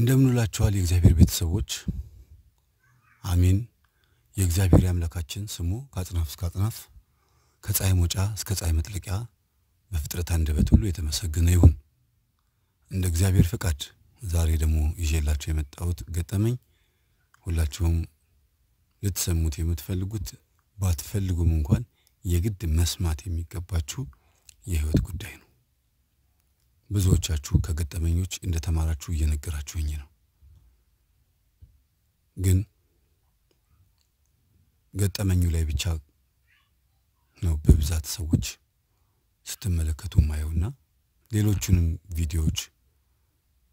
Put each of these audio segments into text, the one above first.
እንደምንላችኋል የእግዚአብሔር ቤተሰቦች አሚን የእግዚአብሔር አምላካችን ስሙ ከአጽናፍ እስከ አጽናፍ ከፀሐይ መውጫ እስከ ፀሐይ መጥለቂያ በፍጥረት አንደበት ሁሉ የተመሰገነ ይሁን። እንደ እግዚአብሔር ፍቃድ ዛሬ ደግሞ ይዤላችሁ የመጣሁት ገጠመኝ ሁላችሁም ልትሰሙት የምትፈልጉት ባትፈልጉም እንኳን የግድ መስማት የሚገባችሁ የህይወት ጉዳይ ነው። ብዙዎቻችሁ ከገጠመኞች እንደተማራችሁ እየነገራችሁኝ ነው። ግን ገጠመኙ ላይ ብቻ ነው በብዛት ሰዎች ስትመለከቱ ማየውና ሌሎቹንም ቪዲዮዎች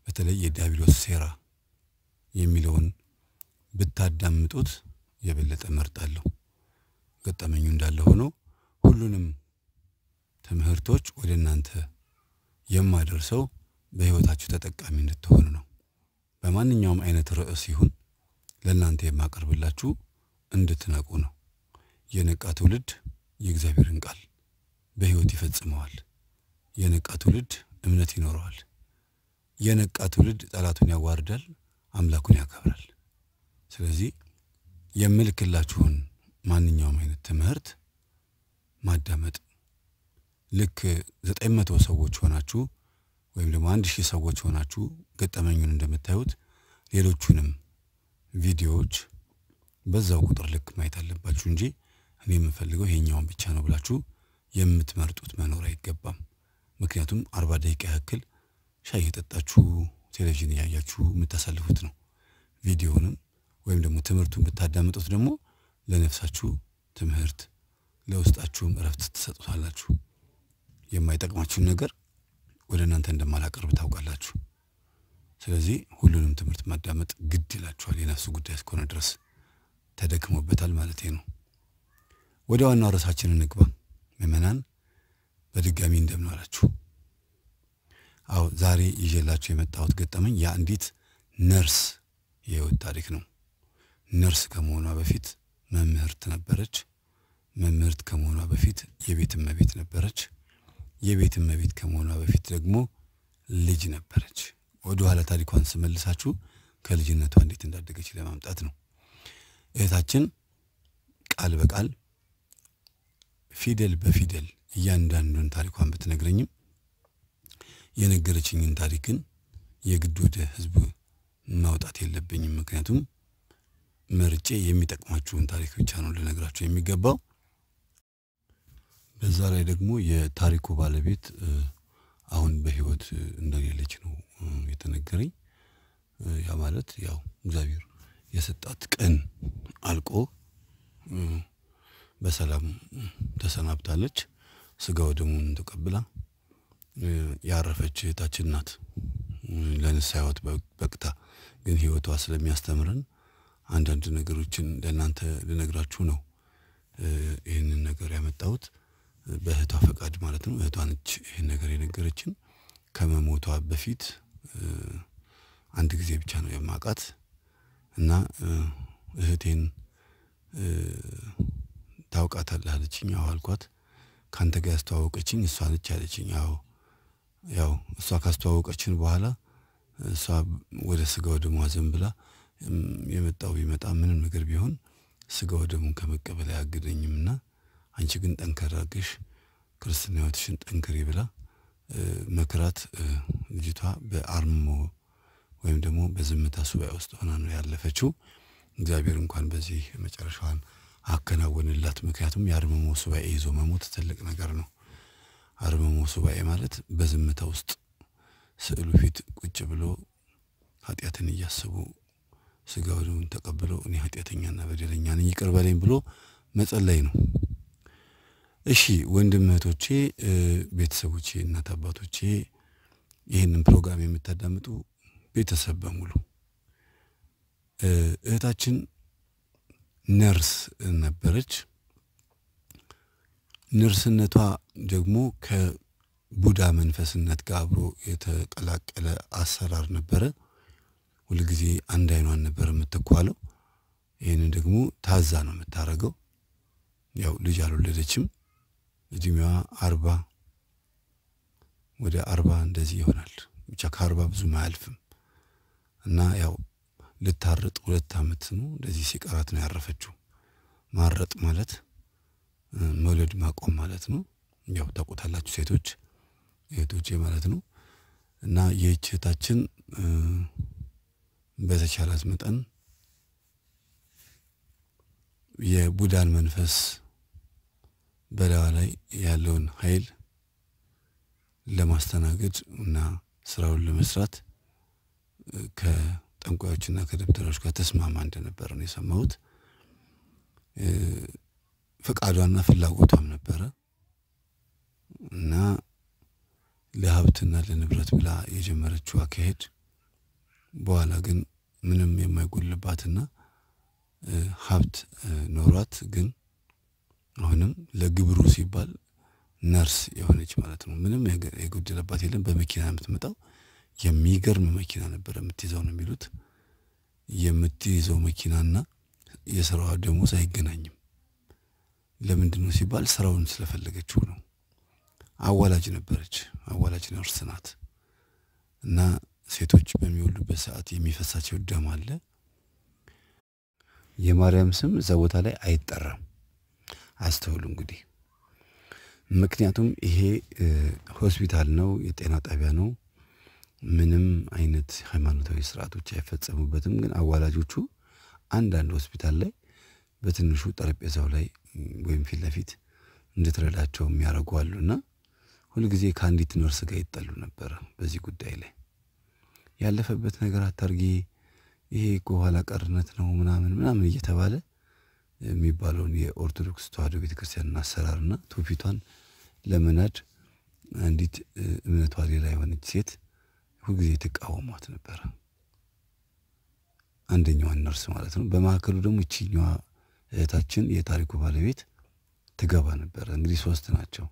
በተለይ የዲያብሎስ ሴራ የሚለውን ብታዳምጡት የበለጠ መርጣለሁ። ገጠመኙ እንዳለ ሆኖ ሁሉንም ትምህርቶች ወደ እናንተ የማደርሰው በህይወታችሁ ተጠቃሚ እንድትሆኑ ነው። በማንኛውም አይነት ርዕስ ይሁን ለእናንተ የማቀርብላችሁ እንድትነቁ ነው። የነቃ ትውልድ የእግዚአብሔርን ቃል በህይወት ይፈጽመዋል። የነቃ ትውልድ እምነት ይኖረዋል። የነቃ ትውልድ ጠላቱን ያዋርዳል፣ አምላኩን ያከብራል። ስለዚህ የምልክላችሁን ማንኛውም አይነት ትምህርት ማዳመጥ ልክ ዘጠኝ መቶ ሰዎች ሆናችሁ ወይም ደግሞ አንድ ሺህ ሰዎች ሆናችሁ ገጠመኙን እንደምታዩት ሌሎቹንም ቪዲዮዎች በዛው ቁጥር ልክ ማየት አለባችሁ እንጂ እኔ የምፈልገው ይሄኛውን ብቻ ነው ብላችሁ የምትመርጡት መኖር አይገባም። ምክንያቱም አርባ ደቂቃ ያክል ሻይ እየጠጣችሁ ቴሌቪዥን እያያችሁ የምታሳልፉት ነው። ቪዲዮንም ወይም ደግሞ ትምህርቱን ብታዳምጡት ደግሞ ለነፍሳችሁ ትምህርት ለውስጣችሁም እረፍት ትሰጡታላችሁ። የማይጠቅማችሁን ነገር ወደ እናንተ እንደማላቀርብ ታውቃላችሁ። ስለዚህ ሁሉንም ትምህርት ማዳመጥ ግድ ይላችኋል፣ የነፍሱ ጉዳይ እስከሆነ ድረስ ተደክሞበታል ማለት ነው። ወደ ዋናው ርዕሳችን እንግባ። ምዕመናን በድጋሚ እንደምን አላችሁ? አዎ ዛሬ ይዤላችሁ የመጣሁት ገጠመኝ የአንዲት ነርስ የህይወት ታሪክ ነው። ነርስ ከመሆኗ በፊት መምህርት ነበረች። መምህርት ከመሆኗ በፊት የቤት እመቤት ነበረች። የቤት እመቤት ከመሆኗ በፊት ደግሞ ልጅ ነበረች። ወደ ኋላ ታሪኳን ስመልሳችሁ ከልጅነቷ እንዴት እንዳደገች ለማምጣት ነው። እህታችን ቃል በቃል ፊደል በፊደል እያንዳንዱን ታሪኳን ብትነግረኝም የነገረችኝን ታሪክን የግድ ወደ ህዝብ ማውጣት የለብኝም። ምክንያቱም መርጬ የሚጠቅማችሁን ታሪክ ብቻ ነው ልነግራችሁ የሚገባው። በዛ ላይ ደግሞ የታሪኩ ባለቤት አሁን በህይወት እንደሌለች ነው የተነገረኝ። ያ ማለት ያው እግዚአብሔር የሰጣት ቀን አልቆ በሰላም ተሰናብታለች። ስጋው ደሙን ተቀብላ ያረፈች እህታችን ናት። ለንስሐ ህይወት በቅታ ግን ህይወቷ ስለሚያስተምረን አንዳንድ ነገሮችን ለእናንተ ልነግራችሁ ነው ይህንን ነገር ያመጣሁት። በእህቷ ፈቃድ ማለት ነው። እህቷ ነች ይህን ነገር የነገረችን። ከመሞቷ በፊት አንድ ጊዜ ብቻ ነው የማውቃት እና እህቴን ታውቃታለህ አለችኝ። አዎ አልኳት። ከአንተ ጋር ያስተዋወቀችኝ እሷ ነች አለችኝ። አዎ ያው እሷ ካስተዋወቀችን በኋላ እሷ ወደ ስጋው ደሙ ብላ የመጣው ቢመጣ ምንም ነገር ቢሆን ስጋው ወደሙን ከመቀበል አያግደኝምና አንቺ ግን ጠንከር አድርገሽ ክርስትና ህይወትሽን ጠንክሪ ብላ መክራት ልጅቷ በአርሞ ወይም ደግሞ በዝምታ ሱባኤ ውስጥ ሆና ነው ያለፈችው። እግዚአብሔር እንኳን በዚህ መጨረሻዋን አከናወንላት። ምክንያቱም የአርምሞ ሱባኤ ይዞ መሞት ትልቅ ነገር ነው። አርምሞ ሱባኤ ማለት በዝምታ ውስጥ ስዕሉ ፊት ቁጭ ብሎ ኃጢአትን እያስቡ ስጋውን ተቀብሎ እኔ ኃጢአተኛና በደለኛ ነኝ ይቅር በለኝ ብሎ መጸለይ ነው። እሺ ወንድም እህቶቼ፣ ቤተሰቦቼ፣ እናት አባቶቼ ይህንን ፕሮግራም የምታዳምጡ ቤተሰብ በሙሉ እህታችን ነርስ ነበረች። ነርስነቷ ደግሞ ከቡዳ መንፈስነት ጋር አብሮ የተቀላቀለ አሰራር ነበረ። ሁልጊዜ አንድ አይኗን ነበር የምትኳለው። ይህንን ደግሞ ታዛ ነው የምታደርገው። ያው ልጅ አልወለደችም። እድሜዋ አርባ ወደ አርባ እንደዚህ ይሆናል። ብቻ ከአርባ ብዙም አያልፍም እና ያው ልታርጥ ሁለት ዓመት ነው እንደዚህ ሲቀራት ነው ያረፈችው። ማረጥ ማለት መውለድ ማቆም ማለት ነው። ያው ታውቁታላችሁ ሴቶች እህቶቼ ማለት ነው። እና ይህች እህታችን በተቻላት መጠን የቡዳን መንፈስ በላዋ ላይ ያለውን ኃይል ለማስተናገድ እና ስራውን ለመስራት ከጠንቋዮችና ከደብተሮች ጋር ተስማማ እንደነበረ ነው የሰማሁት። ፈቃዷና ፍላጎቷም ነበረ እና ለሀብትና ለንብረት ብላ የጀመረችው አካሄድ በኋላ ግን ምንም የማይጎልባትና ሀብት ኖሯት ግን አሁንም ለግብሩ ሲባል ነርስ የሆነች ማለት ነው። ምንም የጎደለባት የለም። በመኪና የምትመጣው የሚገርም መኪና ነበር የምትይዘው ነው የሚሉት። የምትይዘው መኪናና የስራዋ ደሞዝ አይገናኝም። ለምንድን ነው ሲባል ስራውን ስለፈለገችው ነው። አዋላጅ ነበረች። አዋላጅ ነርስ ናት እና ሴቶች በሚወልዱበት ሰዓት የሚፈሳቸው ደም አለ። የማርያም ስም እዛ ቦታ ላይ አይጠራም። አስተውሉ እንግዲህ ምክንያቱም ይሄ ሆስፒታል ነው፣ የጤና ጣቢያ ነው። ምንም አይነት ሃይማኖታዊ ስርዓቶች አይፈጸሙበትም። ግን አዋላጆቹ አንዳንድ ሆስፒታል ላይ በትንሹ ጠረጴዛው ላይ ወይም ፊት ለፊት እንድትረዳቸው የሚያደርጉ አሉ ሁልጊዜ ከአንዲት ነርስ ጋር ይጠሉ ነበር በዚህ ጉዳይ ላይ ያለፈበት ነገር አታርጊ፣ ይሄ እኮ ኋላ ቀርነት ነው ምናምን ምናምን እየተባለ የሚባለውን የኦርቶዶክስ ተዋሕዶ ቤተክርስቲያንን አሰራርና ትውፊቷን ለመናድ አንዲት እምነቷ ሌላ የሆነች ሴት ሁልጊዜ ትቃወሟት ነበረ። አንደኛዋን ነርስ ማለት ነው። በመካከሉ ደግሞ እችኛዋ እህታችን የታሪኩ ባለቤት ትገባ ነበረ። እንግዲህ ሶስት ናቸው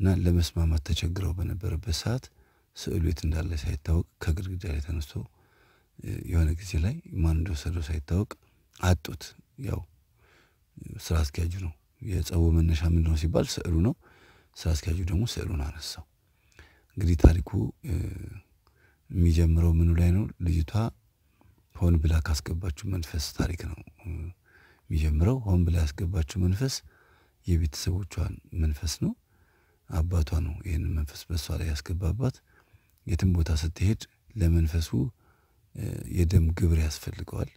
እና ለመስማማት ተቸግረው በነበረበት ሰዓት ስዕሉ የት እንዳለ ሳይታወቅ ከግድግዳ ላይ ተነስቶ የሆነ ጊዜ ላይ ማን እንደወሰደው ሳይታወቅ አጡት። ያው ስራ አስኪያጁ ነው። የጸቡ መነሻ ምንድነው ሲባል ስዕሉ ነው። ስራ አስኪያጁ ደግሞ ስዕሉን አነሳው። እንግዲህ ታሪኩ የሚጀምረው ምኑ ላይ ነው? ልጅቷ ሆን ብላ ካስገባችው መንፈስ ታሪክ ነው የሚጀምረው። ሆን ብላ ያስገባችው መንፈስ የቤተሰቦቿን መንፈስ ነው። አባቷ ነው ይህን መንፈስ በሷ ላይ ያስገባባት። የትም ቦታ ስትሄድ ለመንፈሱ የደም ግብር ያስፈልገዋል።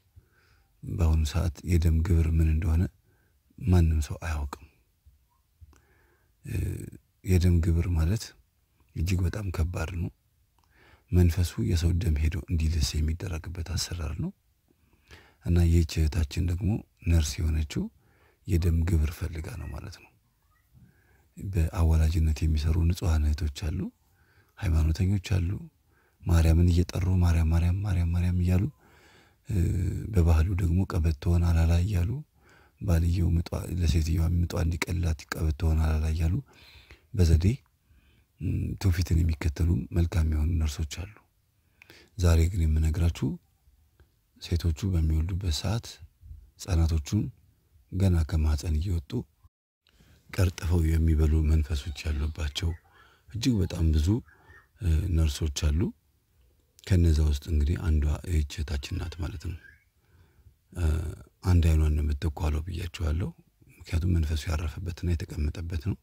በአሁኑ ሰዓት የደም ግብር ምን እንደሆነ ማንም ሰው አያውቅም። የደም ግብር ማለት እጅግ በጣም ከባድ ነው። መንፈሱ የሰው ደም ሄዶ እንዲልስ የሚደረግበት አሰራር ነው እና ይህች እህታችን ደግሞ ነርስ የሆነችው የደም ግብር ፈልጋ ነው ማለት ነው። በአዋላጅነት የሚሰሩ ንጹሐን እህቶች አሉ፣ ሃይማኖተኞች አሉ። ማርያምን እየጠሩ ማርያም ማርያም ማርያም ማርያም እያሉ በባህሉ ደግሞ ቀበቶውን አላላ እያሉ ባልየው ምጧ ምጧ እንዲቀልላት ቀበቶውን አላላ እያሉ በዘዴ ትውፊትን የሚከተሉ መልካም የሆኑ ነርሶች አሉ። ዛሬ ግን የምነግራችሁ ሴቶቹ በሚወልዱበት ሰዓት ህጻናቶቹን ገና ከማህፀን እየወጡ ቀርጥፈው የሚበሉ መንፈሶች ያሉባቸው እጅግ በጣም ብዙ ነርሶች አሉ። ከነዛ ውስጥ እንግዲህ አንዷ ይህች ናት ማለት ነው። አንድ አይኗን ነው የምትኳለው ብያችኋለሁ። ምክንያቱም መንፈሱ ያረፈበትና የተቀመጠበት ነው።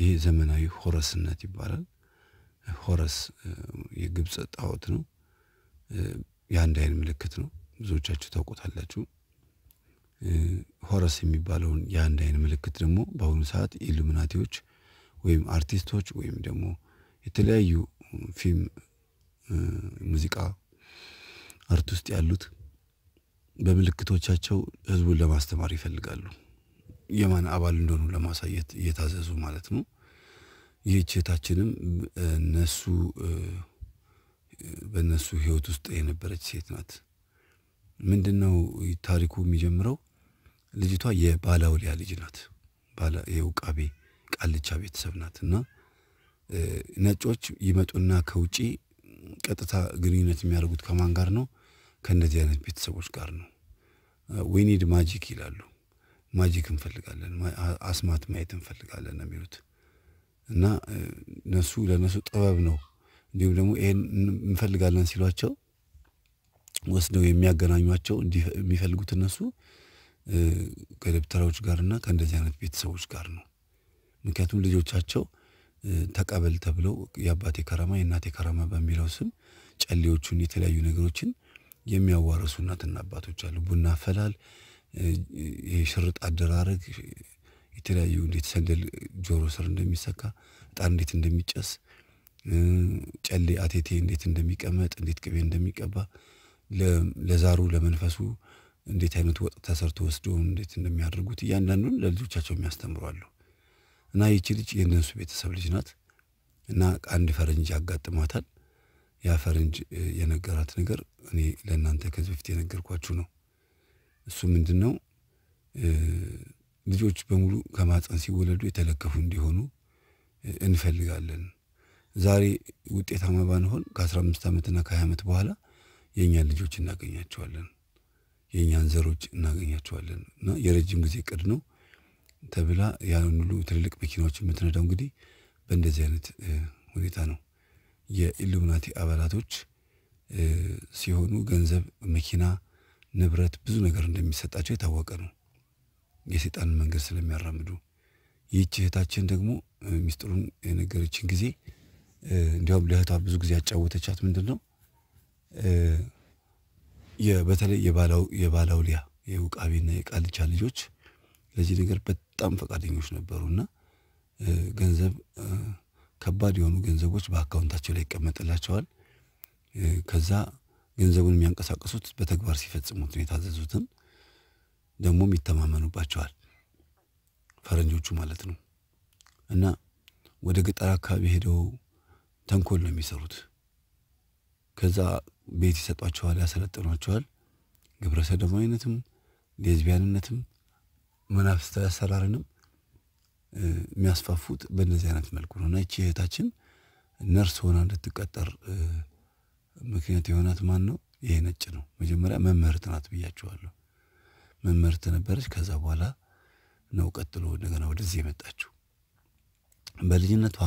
ይሄ ዘመናዊ ሆረስነት ይባላል። ሆረስ የግብፅ ጣዖት ነው። የአንድ አይን ምልክት ነው። ብዙዎቻችሁ ታውቁታላችሁ። ሆረስ የሚባለውን የአንድ አይን ምልክት ደግሞ በአሁኑ ሰዓት ኢሉሚናቲዎች ወይም አርቲስቶች ወይም ደግሞ የተለያዩ ፊልም ሙዚቃ አርት ውስጥ ያሉት በምልክቶቻቸው ህዝቡን ለማስተማር ይፈልጋሉ የማን አባል እንደሆኑ ለማሳየት እየታዘዙ ማለት ነው። ይህች እህታችንም እነሱ በእነሱ ህይወት ውስጥ የነበረች ሴት ናት። ምንድነው ታሪኩ የሚጀምረው? ልጅቷ የባላውሊያ ልጅ ናት። የውቃቤ ቃልቻ ቤተሰብ ናት እና ነጮች ይመጡና ከውጪ ቀጥታ ግንኙነት የሚያደርጉት ከማን ጋር ነው? ከእንደዚህ አይነት ቤተሰቦች ጋር ነው። ዊኒድ ማጂክ ይላሉ። ማጂክ እንፈልጋለን፣ አስማት ማየት እንፈልጋለን የሚሉት እና እነሱ ለእነሱ ጥበብ ነው። እንዲሁም ደግሞ ይሄን እንፈልጋለን ሲሏቸው ወስደው የሚያገናኟቸው የሚፈልጉት እነሱ ከደብተራዎች ጋርና ከእንደዚህ አይነት ቤተሰቦች ጋር ነው። ምክንያቱም ልጆቻቸው ተቀበል ተብለው የአባቴ ከረማ የእናቴ ከረማ በሚለው ስም ጨሌዎቹን የተለያዩ ነገሮችን የሚያዋርሱ እናትና አባቶች አሉ። ቡና ፈላል የሽርጥ አደራረግ፣ የተለያዩ እንዴት ሰንደል ጆሮ ስር እንደሚሰካ፣ እጣን እንዴት እንደሚጨስ፣ ጨሌ አቴቴ እንዴት እንደሚቀመጥ፣ እንዴት ቅቤ እንደሚቀባ፣ ለዛሩ ለመንፈሱ እንዴት አይነት ወጥ ተሰርቶ ወስዶ እንዴት እንደሚያደርጉት እያንዳንዱን ለልጆቻቸው የሚያስተምሩ አሉ። እና ይቺ ልጅ የእነሱ ቤተሰብ ልጅ ናት እና አንድ ፈረንጅ ያጋጥማታል። ያ ፈረንጅ የነገራት ነገር እኔ ለእናንተ ከዚህ በፊት የነገርኳችሁ ነው። እሱ ምንድን ነው ልጆች በሙሉ ከማፀን ሲወለዱ የተለከፉ እንዲሆኑ እንፈልጋለን። ዛሬ ውጤታማ ባንሆን ከ አምስት ዓመትና ከ20 ዓመት በኋላ የእኛን ልጆች እናገኛቸዋለን፣ የእኛን ዘሮች እናገኛቸዋለን እና የረጅም ጊዜ ቅድ ነው። ተብላ ያን ሁሉ ትልልቅ መኪናዎች የምትነዳው እንግዲህ በእንደዚህ አይነት ሁኔታ ነው። የኢሉሚናቲ አባላቶች ሲሆኑ ገንዘብ፣ መኪና፣ ንብረት ብዙ ነገር እንደሚሰጣቸው የታወቀ ነው። የሰይጣን መንገድ ስለሚያራምዱ ይህች እህታችን ደግሞ ሚስጥሩን የነገረችን ጊዜ እንዲያውም ለእህቷ ብዙ ጊዜ ያጫወተቻት ምንድን ነው በተለይ የባላውሊያ የውቃቢና የቃልቻ ልጆች ለዚህ ነገር በጣም ፈቃደኞች ነበሩ እና ገንዘብ ከባድ የሆኑ ገንዘቦች በአካውንታቸው ላይ ይቀመጥላቸዋል። ከዛ ገንዘቡን የሚያንቀሳቀሱት በተግባር ሲፈጽሙት ነው። የታዘዙትን ደግሞም ይተማመኑባቸዋል፣ ፈረንጆቹ ማለት ነው። እና ወደ ገጠር አካባቢ ሄደው ተንኮል ነው የሚሰሩት። ከዛ ቤት ይሰጧቸዋል፣ ያሰለጥኗቸዋል። ግብረ ሰዶማዊነትም ሌዝቢያንነትም መናፍስታዊ አሰራርንም የሚያስፋፉት በእነዚህ አይነት መልኩ ነው እና ይቺ እህታችን ነርስ ሆና እንድትቀጠር ምክንያት የሆናት ማን ነው? ይሄ ነጭ ነው። መጀመሪያ መምህርት ናት ብያችኋለሁ። መምህርት ነበረች። ከዛ በኋላ ነው ቀጥሎ እንደገና ወደዚህ የመጣችው። በልጅነቷ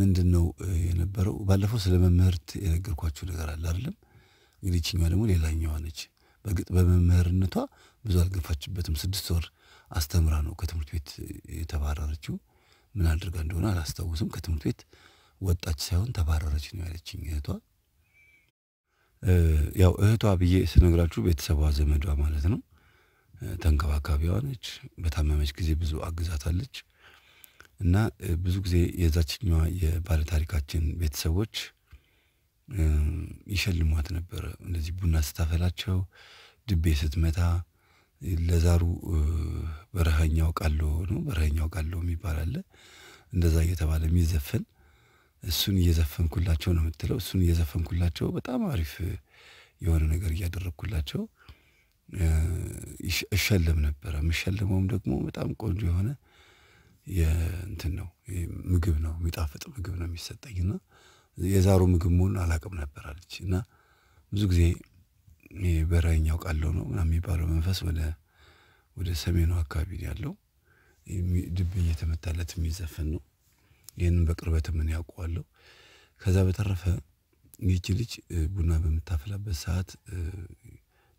ምንድን ነው የነበረው? ባለፈው ስለ መምህርት የነገርኳችሁ ነገር አለ አይደለም? እንግዲህ ይችኛዋ ደግሞ ሌላኛዋ ነች። በእርግጥ በመምህርነቷ ብዙ አልገፋችበትም። ስድስት ወር አስተምራ ነው ከትምህርት ቤት የተባረረችው። ምን አድርጋ እንደሆነ አላስታውስም። ከትምህርት ቤት ወጣች ሳይሆን ተባረረች ነው ያለችኝ እህቷ። ያው እህቷ ብዬ ስነግራችሁ ቤተሰቧ ዘመዷ ማለት ነው። ተንከባካቢዋ ነች። በታመመች ጊዜ ብዙ አግዛታለች እና ብዙ ጊዜ የዛችኛዋ የባለታሪካችን ቤተሰቦች ይሸልሟት ነበረ። እንደዚህ ቡና ስታፈላቸው፣ ድቤ ስትመታ ለዛሩ በረሃኛው ቃሎ ነው በረሃኛው ቃሎ የሚባል አለ። እንደዛ እየተባለ የሚዘፈን እሱን እየዘፈንኩላቸው ነው የምትለው። እሱን እየዘፈንኩላቸው በጣም አሪፍ የሆነ ነገር እያደረግኩላቸው እሸለም ነበረ። የምሸለመውም ደግሞ በጣም ቆንጆ የሆነ የእንትን ነው ምግብ ነው የሚጣፍጥ ምግብ ነው የሚሰጠኝ እና የዛሩ ምግብ መሆን አላቅም ነበር አለች እና ብዙ ጊዜ በራይኛው ቃለው ነው ምናምን የሚባለው መንፈስ ወደ ወደ ሰሜኑ አካባቢ ያለው ድብ እየተመታለት የሚዘፈን ነው። ይህንን በቅርበት ምን ያውቀዋለሁ። ከዛ በተረፈ ይቺ ልጅ ቡና በምታፈላበት ሰዓት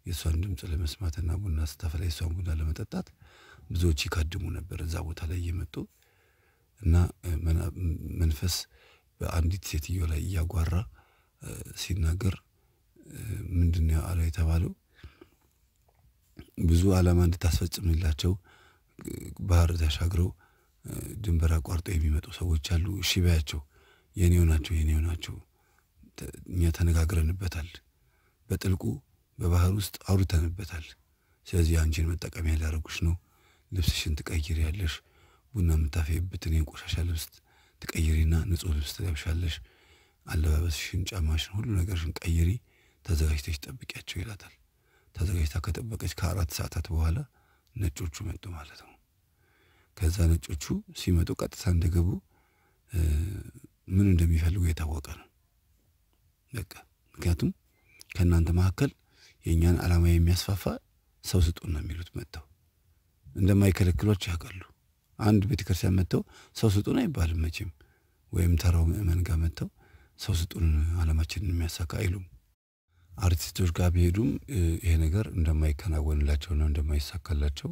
የእሷን ድምፅ ለመስማትና ቡና ስታፈላ የእሷን ቡና ለመጠጣት ብዙዎች ይካድሙ ነበር እዛ ቦታ ላይ እየመጡ እና መንፈስ በአንዲት ሴትዮ ላይ እያጓራ ሲናገር ምንድን ነው አለው የተባለው ብዙ ዓላማ እንድታስፈጽምላቸው ባህር ተሻግረው ድንበር አቋርጠው የሚመጡ ሰዎች አሉ። እሺ በያቸው፣ የኔው ናቸው፣ የኔው ናቸው። እኛ ተነጋግረንበታል፣ በጥልቁ በባህር ውስጥ አውርተንበታል። ስለዚህ አንቺን መጠቀሚያ ሊያደርጉሽ ነው። ልብስሽን ትቀይር ያለሽ ቡና የምታፈይበትን የቆሻሻ ልብስ ትቀይሪና ንጹህ ልብስ ትለብሻለሽ። አለባበስሽን፣ ጫማሽን፣ ሁሉ ነገርሽን ቀይሪ። ተዘጋጅተሽ ጠብቂያቸው ይላታል። ተዘጋጅታ ከጠበቀች ከአራት ሰዓታት በኋላ ነጮቹ መጡ ማለት ነው። ከዛ ነጮቹ ሲመጡ ቀጥታ እንደገቡ ምን እንደሚፈልጉ የታወቀ ነው። በቃ ምክንያቱም ከእናንተ መካከል የእኛን ዓላማ የሚያስፋፋ ሰው ስጡን ነው የሚሉት መጥተው እንደማይከለክሏቸው ያውቃሉ። አንድ ቤተክርስቲያን መጥተው ሰው ስጡን አይባልም መቼም። ወይም ተራው ምእመን ጋር መጥተው ሰው ስጡን ዓላማችንን የሚያሳካ አይሉም። አርቲስቶች ጋር ቢሄዱም ይሄ ነገር እንደማይከናወንላቸውና እንደማይሳካላቸው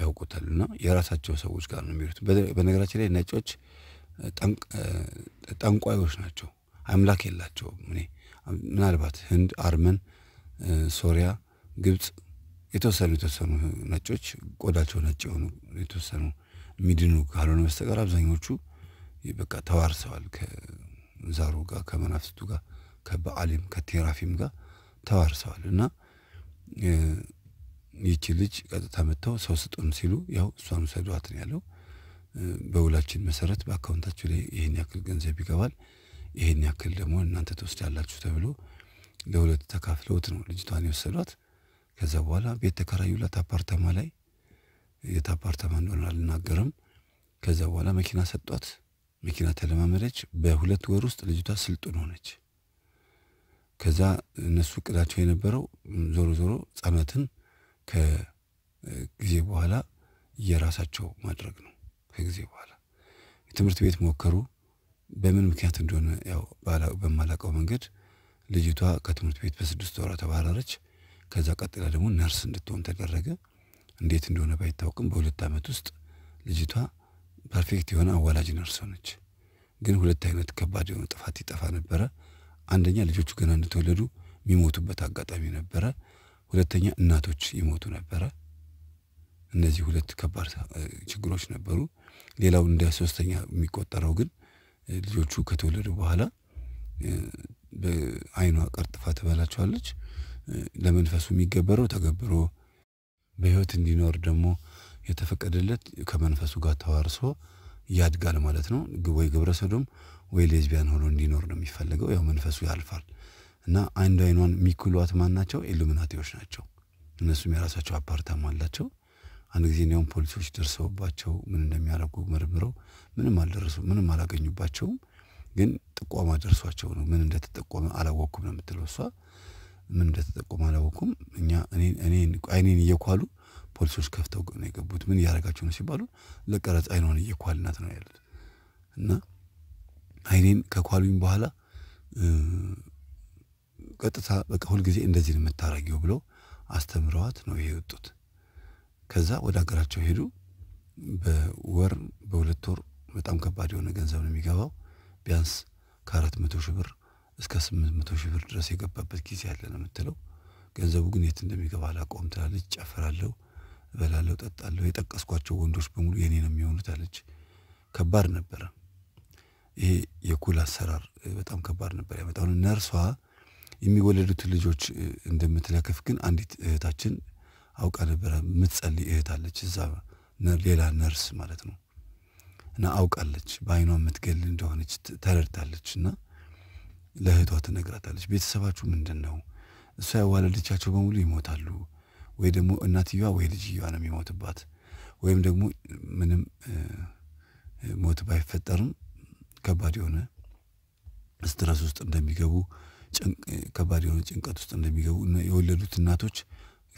ያውቁታል እና የራሳቸው ሰዎች ጋር ነው የሚሄዱት። በነገራችን ላይ ነጮች ጠንቋዮች ናቸው፣ አምላክ የላቸውም። እኔ ምናልባት ህንድ፣ አርመን፣ ሶሪያ፣ ግብፅ የተወሰኑ የተወሰኑ ነጮች ቆዳቸው ነጭ የሆኑ የተወሰኑ የሚድኑ ካልሆነ በስተቀር አብዛኞቹ በቃ ተዋርሰዋል ከዛሩ ጋር ከመናፍስቱ ጋር ከበአሊም ከቴራፊም ጋር ተዋርሰዋል እና ይቺ ልጅ ቀጥታ መጥተው ሰው ስጡን ሲሉ ያው እሷን ውሰዷት ነው ያለው። በውላችን መሰረት በአካውንታችሁ ላይ ይህን ያክል ገንዘብ ይገባል፣ ይህን ያክል ደግሞ እናንተ ትወስዳላችሁ ተብሎ ለሁለት ተካፍለውት ነው ልጅቷን የወሰዷት። ከዛ በኋላ ቤት ተከራዩላት አፓርታማ ላይ የት አፓርታማ እንደሆነ አልናገርም። ከዛ በኋላ መኪና ሰጧት። መኪና ተለማመደች። በሁለት ወር ውስጥ ልጅቷ ስልጡን ሆነች። ከዛ እነሱ እቅዳቸው የነበረው ዞሮ ዞሮ ጸመትን ከጊዜ በኋላ የራሳቸው ማድረግ ነው። ከጊዜ በኋላ የትምህርት ቤት ሞከሩ። በምን ምክንያት እንደሆነ ያው በማላውቀው መንገድ ልጅቷ ከትምህርት ቤት በስድስት ወራ ተባረረች። ከዛ ቀጥላ ደግሞ ነርስ እንድትሆን ተደረገ። እንዴት እንደሆነ ባይታወቅም በሁለት ዓመት ውስጥ ልጅቷ ፐርፌክት የሆነ አዋላጅ ነርስ ሆነች። ግን ሁለት አይነት ከባድ የሆነ ጥፋት ይጠፋ ነበረ። አንደኛ ልጆቹ ገና እንደተወለዱ የሚሞቱበት አጋጣሚ ነበረ። ሁለተኛ እናቶች ይሞቱ ነበረ። እነዚህ ሁለት ከባድ ችግሮች ነበሩ። ሌላው እንደ ሶስተኛ የሚቆጠረው ግን ልጆቹ ከተወለዱ በኋላ በአይኗ ቀርጥፋ ትበላቸዋለች። ለመንፈሱ የሚገበረው ተገብሮ በህይወት እንዲኖር ደግሞ የተፈቀደለት ከመንፈሱ ጋር ተዋርሶ ያድጋል ማለት ነው ወይ ግብረ ሰዶም ወይ ሌዝቢያን ሆኖ እንዲኖር ነው የሚፈልገው። ያው መንፈሱ ያልፋል እና አንድ አይኗን የሚክሏት ማን ናቸው? ኢሉሚናቲዎች ናቸው። እነሱም የራሳቸው አፓርታማ አላቸው። አንድ ጊዜ እኒያውም ፖሊሶች ደርሰውባቸው ምን እንደሚያደርጉ መርምረው ምንም አልደረሱ ምንም አላገኙባቸውም። ግን ጥቆማ ደርሷቸው ነው ምን እንደተጠቆመ አላወቅኩም ነው የምትለው እሷ። ምን እንደተጠቆመ አላወቅኩም። እኛ አይኔን እየኳሉ ፖሊሶች ከፍተው ነው የገቡት። ምን እያደረጋቸው ነው ሲባሉ ለቀረጽ አይኗን እየኳልናት ነው ያሉት እና አይኔን ከኳሉኝ በኋላ ቀጥታ በቃ ሁልጊዜ እንደዚህ ነው የምታረጊው ብሎ አስተምረዋት ነው የወጡት። ከዛ ወደ ሀገራቸው ሄዱ። በወር በሁለት ወር በጣም ከባድ የሆነ ገንዘብ ነው የሚገባው። ቢያንስ ከአራት መቶ ሺህ ብር እስከ ስምንት መቶ ሺህ ብር ድረስ የገባበት ጊዜ አለ ነው የምትለው። ገንዘቡ ግን የት እንደሚገባ አላውቀውም ትላለች። ጨፍራለሁ፣ እበላለሁ፣ ጠጣለሁ። የጠቀስኳቸው ወንዶች በሙሉ የኔ ነው የሚሆኑት አለች። ከባድ ነበረ። ይሄ የኩል አሰራር በጣም ከባድ ነበር ያመጣው። ነርሷ የሚወለዱትን ልጆች እንደምትለክፍ ግን አንዲት እህታችን አውቃ ነበረ። የምትጸልይ እህታለች እዛ ሌላ ነርስ ማለት ነው እና አውቃለች በአይኗ የምትገል እንደሆነች ተረድታለች እና ለእህቷ ትነግራታለች። ቤተሰባችሁ ምንድን ነው? እሷ ያዋለደቻቸው በሙሉ ይሞታሉ፣ ወይ ደግሞ እናትየዋ ወይ ልጅየዋ ነው የሚሞትባት፣ ወይም ደግሞ ምንም ሞት ባይፈጠርም ከባድ የሆነ ስትረስ ውስጥ እንደሚገቡ ከባድ የሆነ ጭንቀት ውስጥ እንደሚገቡ የወለዱት እናቶች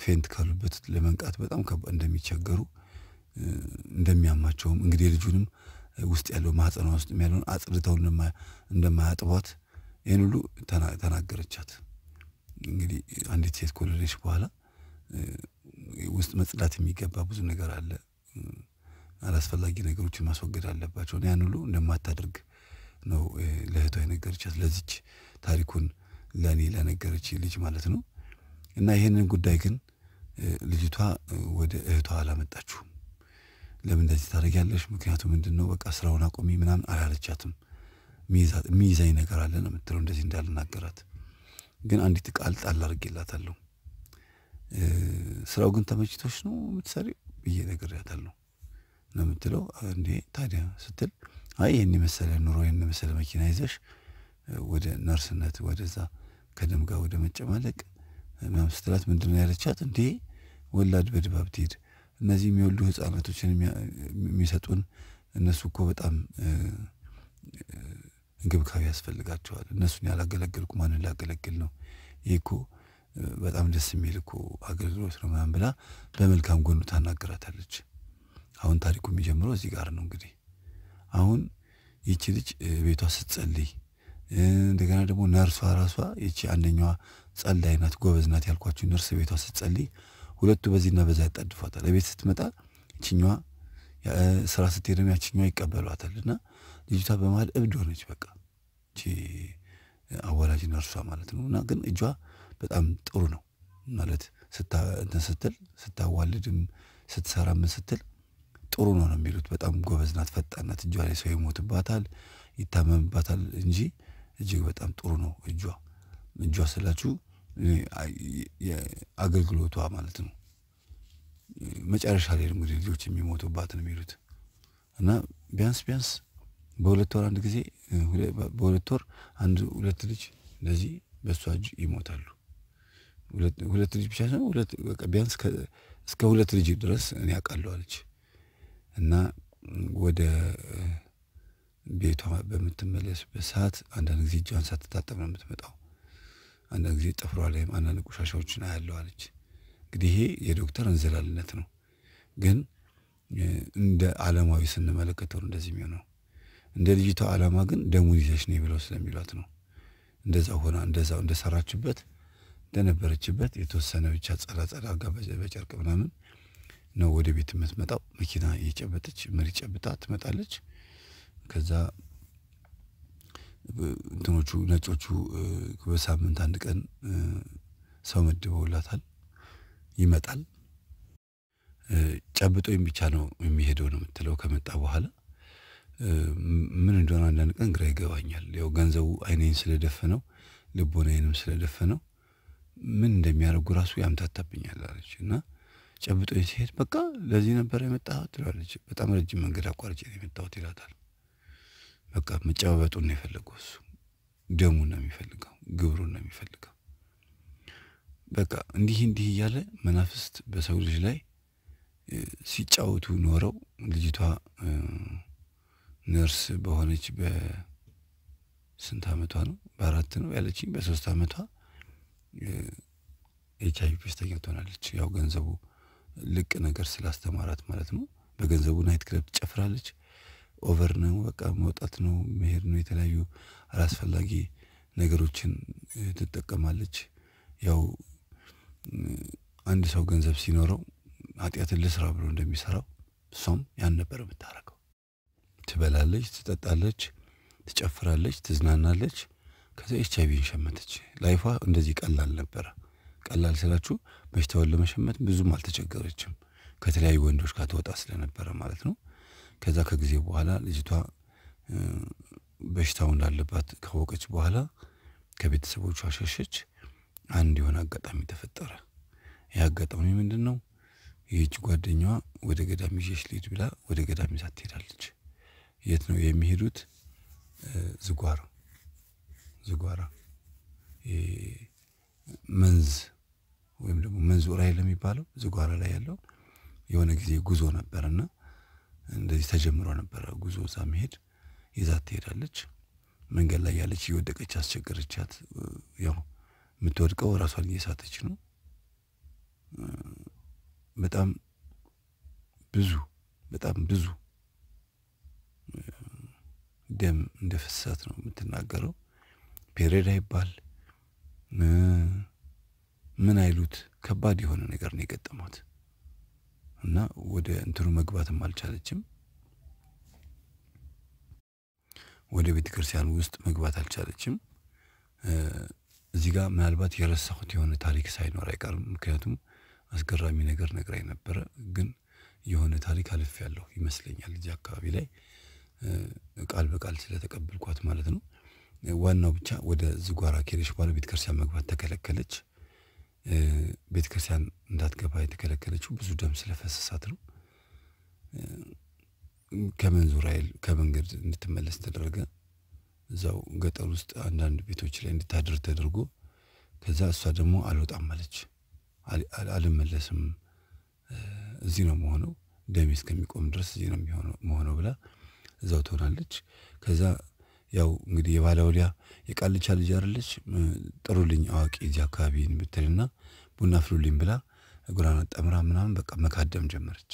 ፌንት ካሉበት ለመንቃት በጣም እንደሚቸገሩ እንደሚያማቸውም እንግዲህ ልጁንም ውስጥ ያለው ማህፀኗ ውስጥ ያለውን አጽድተው እንደማያጥቧት ይህን ሁሉ ተናገረቻት። እንግዲህ አንዲት ሴት ከወለደች በኋላ ውስጥ መጽዳት የሚገባ ብዙ ነገር አለ። አላስፈላጊ ነገሮችን ማስወገድ አለባቸው። ያን ሁሉ እንደማታደርግ ነው ለእህቷ የነገረቻት ለዚች ታሪኩን ለእኔ ለነገረች ልጅ ማለት ነው። እና ይህንን ጉዳይ ግን ልጅቷ ወደ እህቷ አላመጣችሁም። ለምን እንደዚህ ታደርጊያለሽ? ምክንያቱ ምንድን ነው? በቃ ስራውን አቆሚ ምናምን አላለቻትም። ሚይዛኝ ነገር አለ ነው የምትለው። እንደዚህ እንዳልናገራት ግን አንዲት ቃል ጣል አድርጌላታለሁ። ስራው ግን ተመችቶች ነው የምትሰሪው ብዬ ነግሬያታለሁ ነው የምትለው። እንዴ ታዲያ ስትል አይ ይህን የመሰለ ኑሮ ይህን የመሰለ መኪና ይዘሽ ወደ ነርስነት ወደዛ ከደም ጋር ወደ መጨማለቅ ምናምን ስትላት ምንድን ነው ያለቻት? እንዴ ወላድ በድባብ ትሄድ እነዚህ የሚወልዱ ህጻናቶችን የሚሰጡን እነሱ እኮ በጣም እንክብካቤ ያስፈልጋቸዋል። እነሱን ያላገለገልኩ ማንን ላገለግል ነው? ይህ እኮ በጣም ደስ የሚል እኮ አገልግሎት ነው ምናምን ብላ በመልካም ጎኑ ታናግራታለች። አሁን ታሪኩ የሚጀምረው እዚህ ጋር ነው እንግዲህ አሁን ይቺ ልጅ ቤቷ ስትጸልይ እንደገና ደግሞ ነርሷ ራሷ ይቺ አንደኛዋ ጸላይ ናት፣ ጎበዝ ናት ያልኳችሁ ነርስ ቤቷ ስትጸልይ ሁለቱ በዚህና በዛ ያጣድፏታል። ቤት ስትመጣ ይችኛዋ ስራ ስትሄድም ያችኛዋ ይቀበሏታል። እና ልጅቷ በመሀል እብድ ሆነች። በቃ ይቺ አዋላጅ ነርሷ ማለት ነው። እና ግን እጇ በጣም ጥሩ ነው ማለት እንትን ስትል ስታዋልድም ስትሰራ ምን ስትል ጥሩ ነው ነው የሚሉት። በጣም ጎበዝ ናት፣ ፈጣን ናት። እጇ ላይ ሰው ይሞትባታል፣ ይታመምባታል እንጂ እጅግ በጣም ጥሩ ነው እጇ። እጇ ስላችሁ አገልግሎቷ ማለት ነው። መጨረሻ ላይ እንግዲህ ልጆች የሚሞቱባት ነው የሚሉት እና ቢያንስ ቢያንስ በሁለት ወር አንድ ጊዜ በሁለት ወር አንድ ሁለት ልጅ እንደዚህ በእሷ እጅ ይሞታሉ። ሁለት ልጅ ብቻ ሁለት ቢያንስ እስከ ሁለት ልጅ ድረስ እኔ አውቃለሁ አለች። እና ወደ ቤቷ በምትመለስበት ሰዓት አንዳንድ ጊዜ እጇን ሳትታጠብ ነው የምትመጣው። አንዳንድ ጊዜ ጥፍሯ ላይም አንዳንድ ቆሻሻዎችን አያለው አለች። እንግዲህ ይሄ የዶክተር እንዝላልነት ነው። ግን እንደ ዓለማዊ ስንመለከተው እንደዚህ የሚሆነው እንደ ልጅቷ ዓላማ ግን ደሙን ይዘሽ ነይ ብለው ስለሚሏት ነው። እንደዛ ሆና እንደዛው እንደሰራችበት እንደነበረችበት የተወሰነ ብቻ ጸዳ ጸዳ በጨርቅ ምናምን ነው ወደ ቤት የምትመጣው። መኪና እየጨበጠች መሬት ጨብጣ ትመጣለች። ከዛ እንትኖቹ ነጮቹ በሳምንት አንድ ቀን ሰው መድበውላታል። ይመጣል። ጨብጦ ብቻ ነው የሚሄደው ነው የምትለው ከመጣ በኋላ ምን እንደሆነ አንዳንድ ቀን ግራ ይገባኛል። ያው ገንዘቡ አይኔን ስለደፈነው ልቦናዬንም ስለደፈነው ምን እንደሚያደርጉ ራሱ ያምታታብኛል አለች እና ጨብጦ ሲሄድ በቃ ለዚህ ነበር የመጣሁት ትላለች። በጣም ረጅም መንገድ አቋርጬ ነው የመጣሁት ይላታል። በቃ መጨባበጡን ነው የፈለገው እሱ ደሙን ነው የሚፈልገው፣ ግብሩን ነው የሚፈልገው። በቃ እንዲህ እንዲህ እያለ መናፍስት በሰው ልጅ ላይ ሲጫወቱ ኖረው ልጅቷ ነርስ በሆነች በስንት ዓመቷ ነው? በአራት ነው ያለችኝ። በሶስት አመቷ ኤች አይቪ በሽተኛ ትሆናለች። ያው ገንዘቡ ልቅ ነገር ስላስተማራት ማለት ነው። በገንዘቡ ናይት ክለብ ትጨፍራለች። ኦቨር ነው በቃ መውጣት ነው መሄድ ነው። የተለያዩ አላስፈላጊ ነገሮችን ትጠቀማለች። ያው አንድ ሰው ገንዘብ ሲኖረው ኃጢአትን ልስራ ብሎ እንደሚሰራው እሷም ያን ነበር የምታረገው። ትበላለች፣ ትጠጣለች፣ ትጨፍራለች፣ ትዝናናለች። ከዚ ኤች አይቪን ሸመተች። ላይፏ እንደዚህ ቀላል ነበረ። ቀላል ስላችሁ በሽታውን ለመሸመት ብዙም አልተቸገረችም። ከተለያዩ ወንዶች ጋር ትወጣ ስለነበረ ማለት ነው። ከዛ ከጊዜ በኋላ ልጅቷ በሽታው እንዳለባት ካወቀች በኋላ ከቤተሰቦቿ ሸሸች። አንድ የሆነ አጋጣሚ ተፈጠረ። ይህ አጋጣሚ ምንድን ነው? ይህች ጓደኛዋ ወደ ገዳም ይዤሽ ልሂድ ብላ ወደ ገዳም ይዛት ትሄዳለች። የት ነው የሚሄዱት? ዝጓራ ዝጓራ መንዝ ወይም ደግሞ መንዙር ኃይል የሚባለው ዝጓራ ላይ ያለው የሆነ ጊዜ ጉዞ ነበርና እንደዚህ ተጀምሮ ነበረ ጉዞ እዛ መሄድ ይዛት ትሄዳለች። መንገድ ላይ ያለች እየወደቀች አስቸገረቻት። ያው የምትወድቀው ራሷን እየሳተች ነው። በጣም ብዙ በጣም ብዙ ደም እንደ ፍሰት ነው የምትናገረው። ፔሬድ አይባል ምን አይሉት ከባድ የሆነ ነገር ነው የገጠማት እና ወደ እንትኑ መግባትም አልቻለችም። ወደ ቤተ ክርስቲያን ውስጥ መግባት አልቻለችም። እዚህ ጋር ምናልባት የረሳሁት የሆነ ታሪክ ሳይኖር አይቀርም። ምክንያቱም አስገራሚ ነገር ነግራኝ ነበረ፣ ግን የሆነ ታሪክ አልፍ ያለሁ ይመስለኛል እዚህ አካባቢ ላይ ቃል በቃል ስለተቀበልኳት ማለት ነው። ዋናው ብቻ ወደ ዝጓራ ከሄደች በኋላ ቤተክርስቲያን መግባት ተከለከለች። ቤተክርስቲያን እንዳትገባ የተከለከለችው ብዙ ደም ስለፈሰሳት ነው። ከምን ኃይል ከመንገድ እንድትመለስ ተደረገ። እዛው ገጠር ውስጥ አንዳንድ ቤቶች ላይ እንድታድር ተደርጎ ከዛ እሷ ደግሞ አልወጣም አለች። አልመለስም እዚህ ነው መሆነው ደሜ እስከሚቆም ድረስ እዚህ ነው መሆነው ብላ እዛው ትሆናለች። ከዛ ያው እንግዲህ የባለወሊያ የቃልቻ ልጅ አይደለች ጥሩልኝ አዋቂ እዚህ አካባቢ የምትልና ቡና ፍሉልኝ ብላ እግሯን አጠምራ ምናምን በቃ መካደም ጀመረች።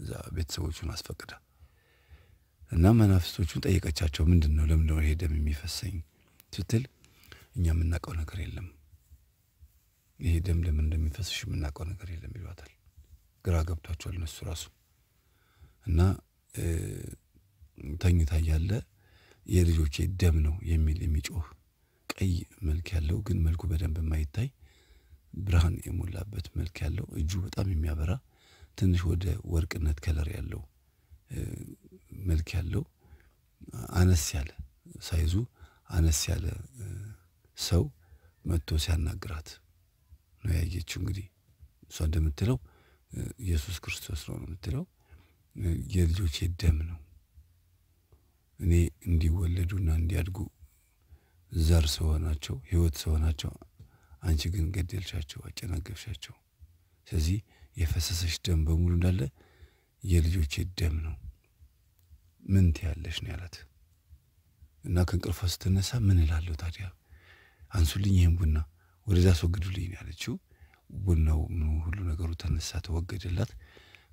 እዛ ቤተሰቦቹን አስፈቅዳ እና መናፍስቶቹን ጠየቀቻቸው። ምንድን ነው ለምንድን ነው ይሄ ደም የሚፈሰኝ ስትል እኛ የምናውቀው ነገር የለም፣ ይሄ ደም ለምን እንደሚፈስሽ የምናውቀው ነገር የለም ይሏታል። ግራ ገብቷቸዋል እነሱ ራሱ እና ተኝታ እያለ የልጆቼ ደም ነው የሚል የሚጮህ ቀይ መልክ ያለው ግን መልኩ በደንብ የማይታይ ብርሃን የሞላበት መልክ ያለው እጁ በጣም የሚያበራ ትንሽ ወደ ወርቅነት ከለር ያለው መልክ ያለው አነስ ያለ ሳይዙ አነስ ያለ ሰው መጥቶ ሲያናግራት ነው ያየችው። እንግዲህ እሷ እንደምትለው ኢየሱስ ክርስቶስ ነው ነው የምትለው የልጆቼ ደም ነው እኔ እንዲወለዱና እንዲያድጉ ዘር ስሆናቸው ህይወት ስሆናቸው፣ አንቺ ግን ገደልሻቸው፣ አጨናገብሻቸው። ስለዚህ የፈሰሰች ደም በሙሉ እንዳለ የልጆቼ ደም ነው፣ ምን ትያለሽ ነው ያላት እና ከእንቅልፏ ስትነሳ ምን እላለሁ ታዲያ? አንሱልኝ፣ ይህም ቡና ወደዛ አስወግዱልኝ ነው ያለችው። ቡናው ሁሉ ነገሩ ተነሳ፣ ተወገደላት።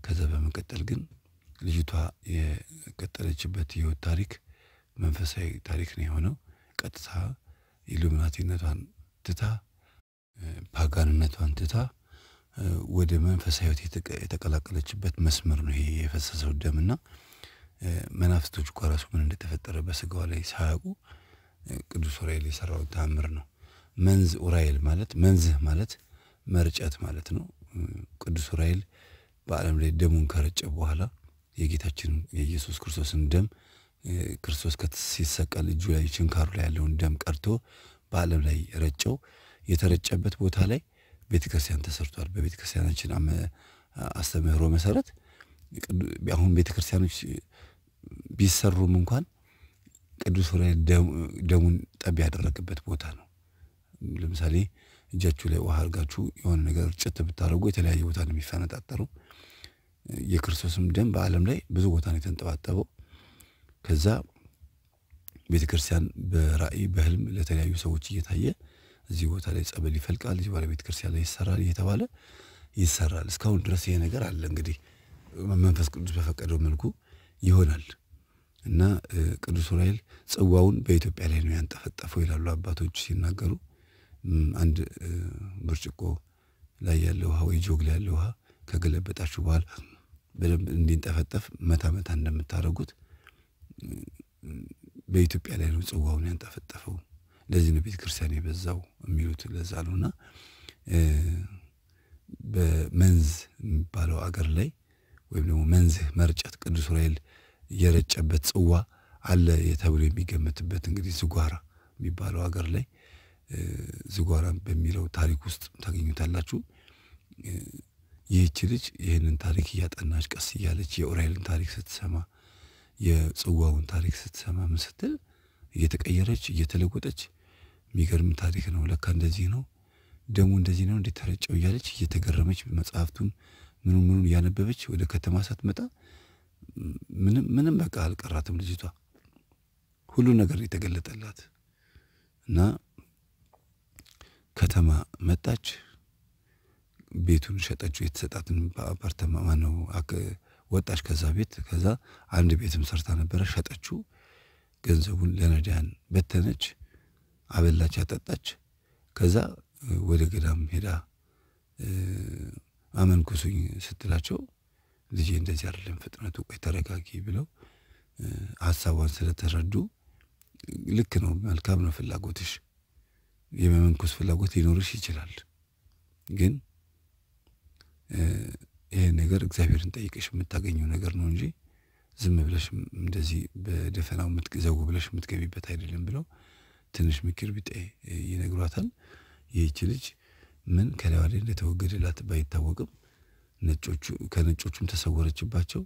ከዛ በመቀጠል ግን ልጅቷ የቀጠለችበት የህይወት ታሪክ መንፈሳዊ ታሪክ ነው የሆነው። ቀጥታ ኢሉሚናቲነቷን ትታ ፓጋንነቷን ትታ ወደ መንፈሳዊ ህይወት የተቀላቀለችበት መስመር ነው ይሄ የፈሰሰው ደምና መናፍስቶች እኳ ራሱ ምን እንደተፈጠረ በስጋዋ ላይ ሳያውቁ ቅዱስ ዑራኤል የሰራው ተአምር ነው። መንዝ ኡራኤል ማለት መንዝህ ማለት መርጨት ማለት ነው። ቅዱስ ኡራኤል በዓለም ላይ ደሙን ከረጨ በኋላ የጌታችን የኢየሱስ ክርስቶስን ደም ክርስቶስ ሲሰቀል እጁ ላይ ችንካሩ ላይ ያለውን ደም ቀርቶ በዓለም ላይ ረጨው። የተረጨበት ቦታ ላይ ቤተክርስቲያን ተሰርቷል። በቤተክርስቲያናችን አስተምህሮ መሰረት አሁን ቤተክርስቲያኖች ቢሰሩም እንኳን ቅዱስ ላይ ደሙን ጠብ ያደረገበት ቦታ ነው። ለምሳሌ እጃችሁ ላይ ውሃ አድርጋችሁ የሆነ ነገር ጭት ብታደርጉ የተለያየ ቦታ ነው የሚፈነጣጠሩ። የክርስቶስም ደም በዓለም ላይ ብዙ ቦታ ነው የተንጠባጠበው። ከዛ ቤተ ክርስቲያን በራእይ በህልም ለተለያዩ ሰዎች እየታየ እዚህ ቦታ ላይ ጸበል ይፈልቃል፣ እዚህ ቦታ ቤተ ክርስቲያን ላይ ይሰራል እየተባለ ይሰራል። እስካሁን ድረስ ይሄ ነገር አለ። እንግዲህ መንፈስ ቅዱስ በፈቀደው መልኩ ይሆናል እና ቅዱስ ዑራኤል ጽዋውን በኢትዮጵያ ላይ ነው ያንጠፈጠፈው ይላሉ አባቶች ሲናገሩ። አንድ ብርጭቆ ላይ ያለ ውሃ ወይ ጆግ ላይ ያለ ውሃ ከገለበጣችሁ በኋላ በደንብ እንዲንጠፈጠፍ መታ መታ እንደምታደርጉት በኢትዮጵያ ላይ ነው ጽዋውን ያንጠፈጠፈው። ለዚህ ነው ቤተ ክርስቲያን የበዛው የሚሉት ለዛ ነው። እና በመንዝ የሚባለው አገር ላይ ወይም ደግሞ መንዝ መርጨት ቅዱስ ራኤል የረጨበት ጽዋ አለ ተብሎ የሚገመትበት እንግዲህ ዝጓራ የሚባለው አገር ላይ ዝጓራ በሚለው ታሪክ ውስጥ ታገኙታላችሁ። ይህች ልጅ ይህንን ታሪክ እያጠናች ቀስ እያለች የኡራኤልን ታሪክ ስትሰማ የጽዋውን ታሪክ ስትሰማ ምን ስትል እየተቀየረች እየተለወጠች የሚገርም ታሪክ ነው፣ ለካ እንደዚህ ነው ደግሞ እንደዚህ ነው እንዴት ተረጨው እያለች እየተገረመች መጽሐፍቱን ምኑን ምኑን እያነበበች ወደ ከተማ ሳትመጣ ምንም ምንም በቃ አልቀራትም ልጅቷ ሁሉ ነገር የተገለጠላት እና ከተማ መጣች። ቤቱን ሸጠችው። የተሰጣትን አፓርተማ ነው ወጣች ከዛ ቤት። ከዛ አንድ ቤትም ሰርታ ነበረ ሸጠችው። ገንዘቡን ለነዳያን በተነች፣ አበላች፣ አጠጣች። ከዛ ወደ ገዳም ሄዳ አመንኩሱኝ ስትላቸው ልጄ እንደዚህ አይደለም ፍጥነቱ፣ ቆይ ተረጋጊ ብለው ሀሳቧን ስለተረዱ ልክ ነው፣ መልካም ነው ፍላጎትሽ፣ የመመንኮስ ፍላጎት ሊኖርሽ ይችላል ግን ይሄ ነገር እግዚአብሔርን ጠይቀሽ የምታገኘው ነገር ነው እንጂ ዝም ብለሽ እንደዚህ በደፈናው ዘው ብለሽ የምትገቢበት አይደለም ብለው ትንሽ ምክር ቢጤ ይነግሯታል። ይህች ልጅ ምን ከላዋ ላይ እንደተወገደላት ባይታወቅም ከነጮቹም ተሰወረችባቸው።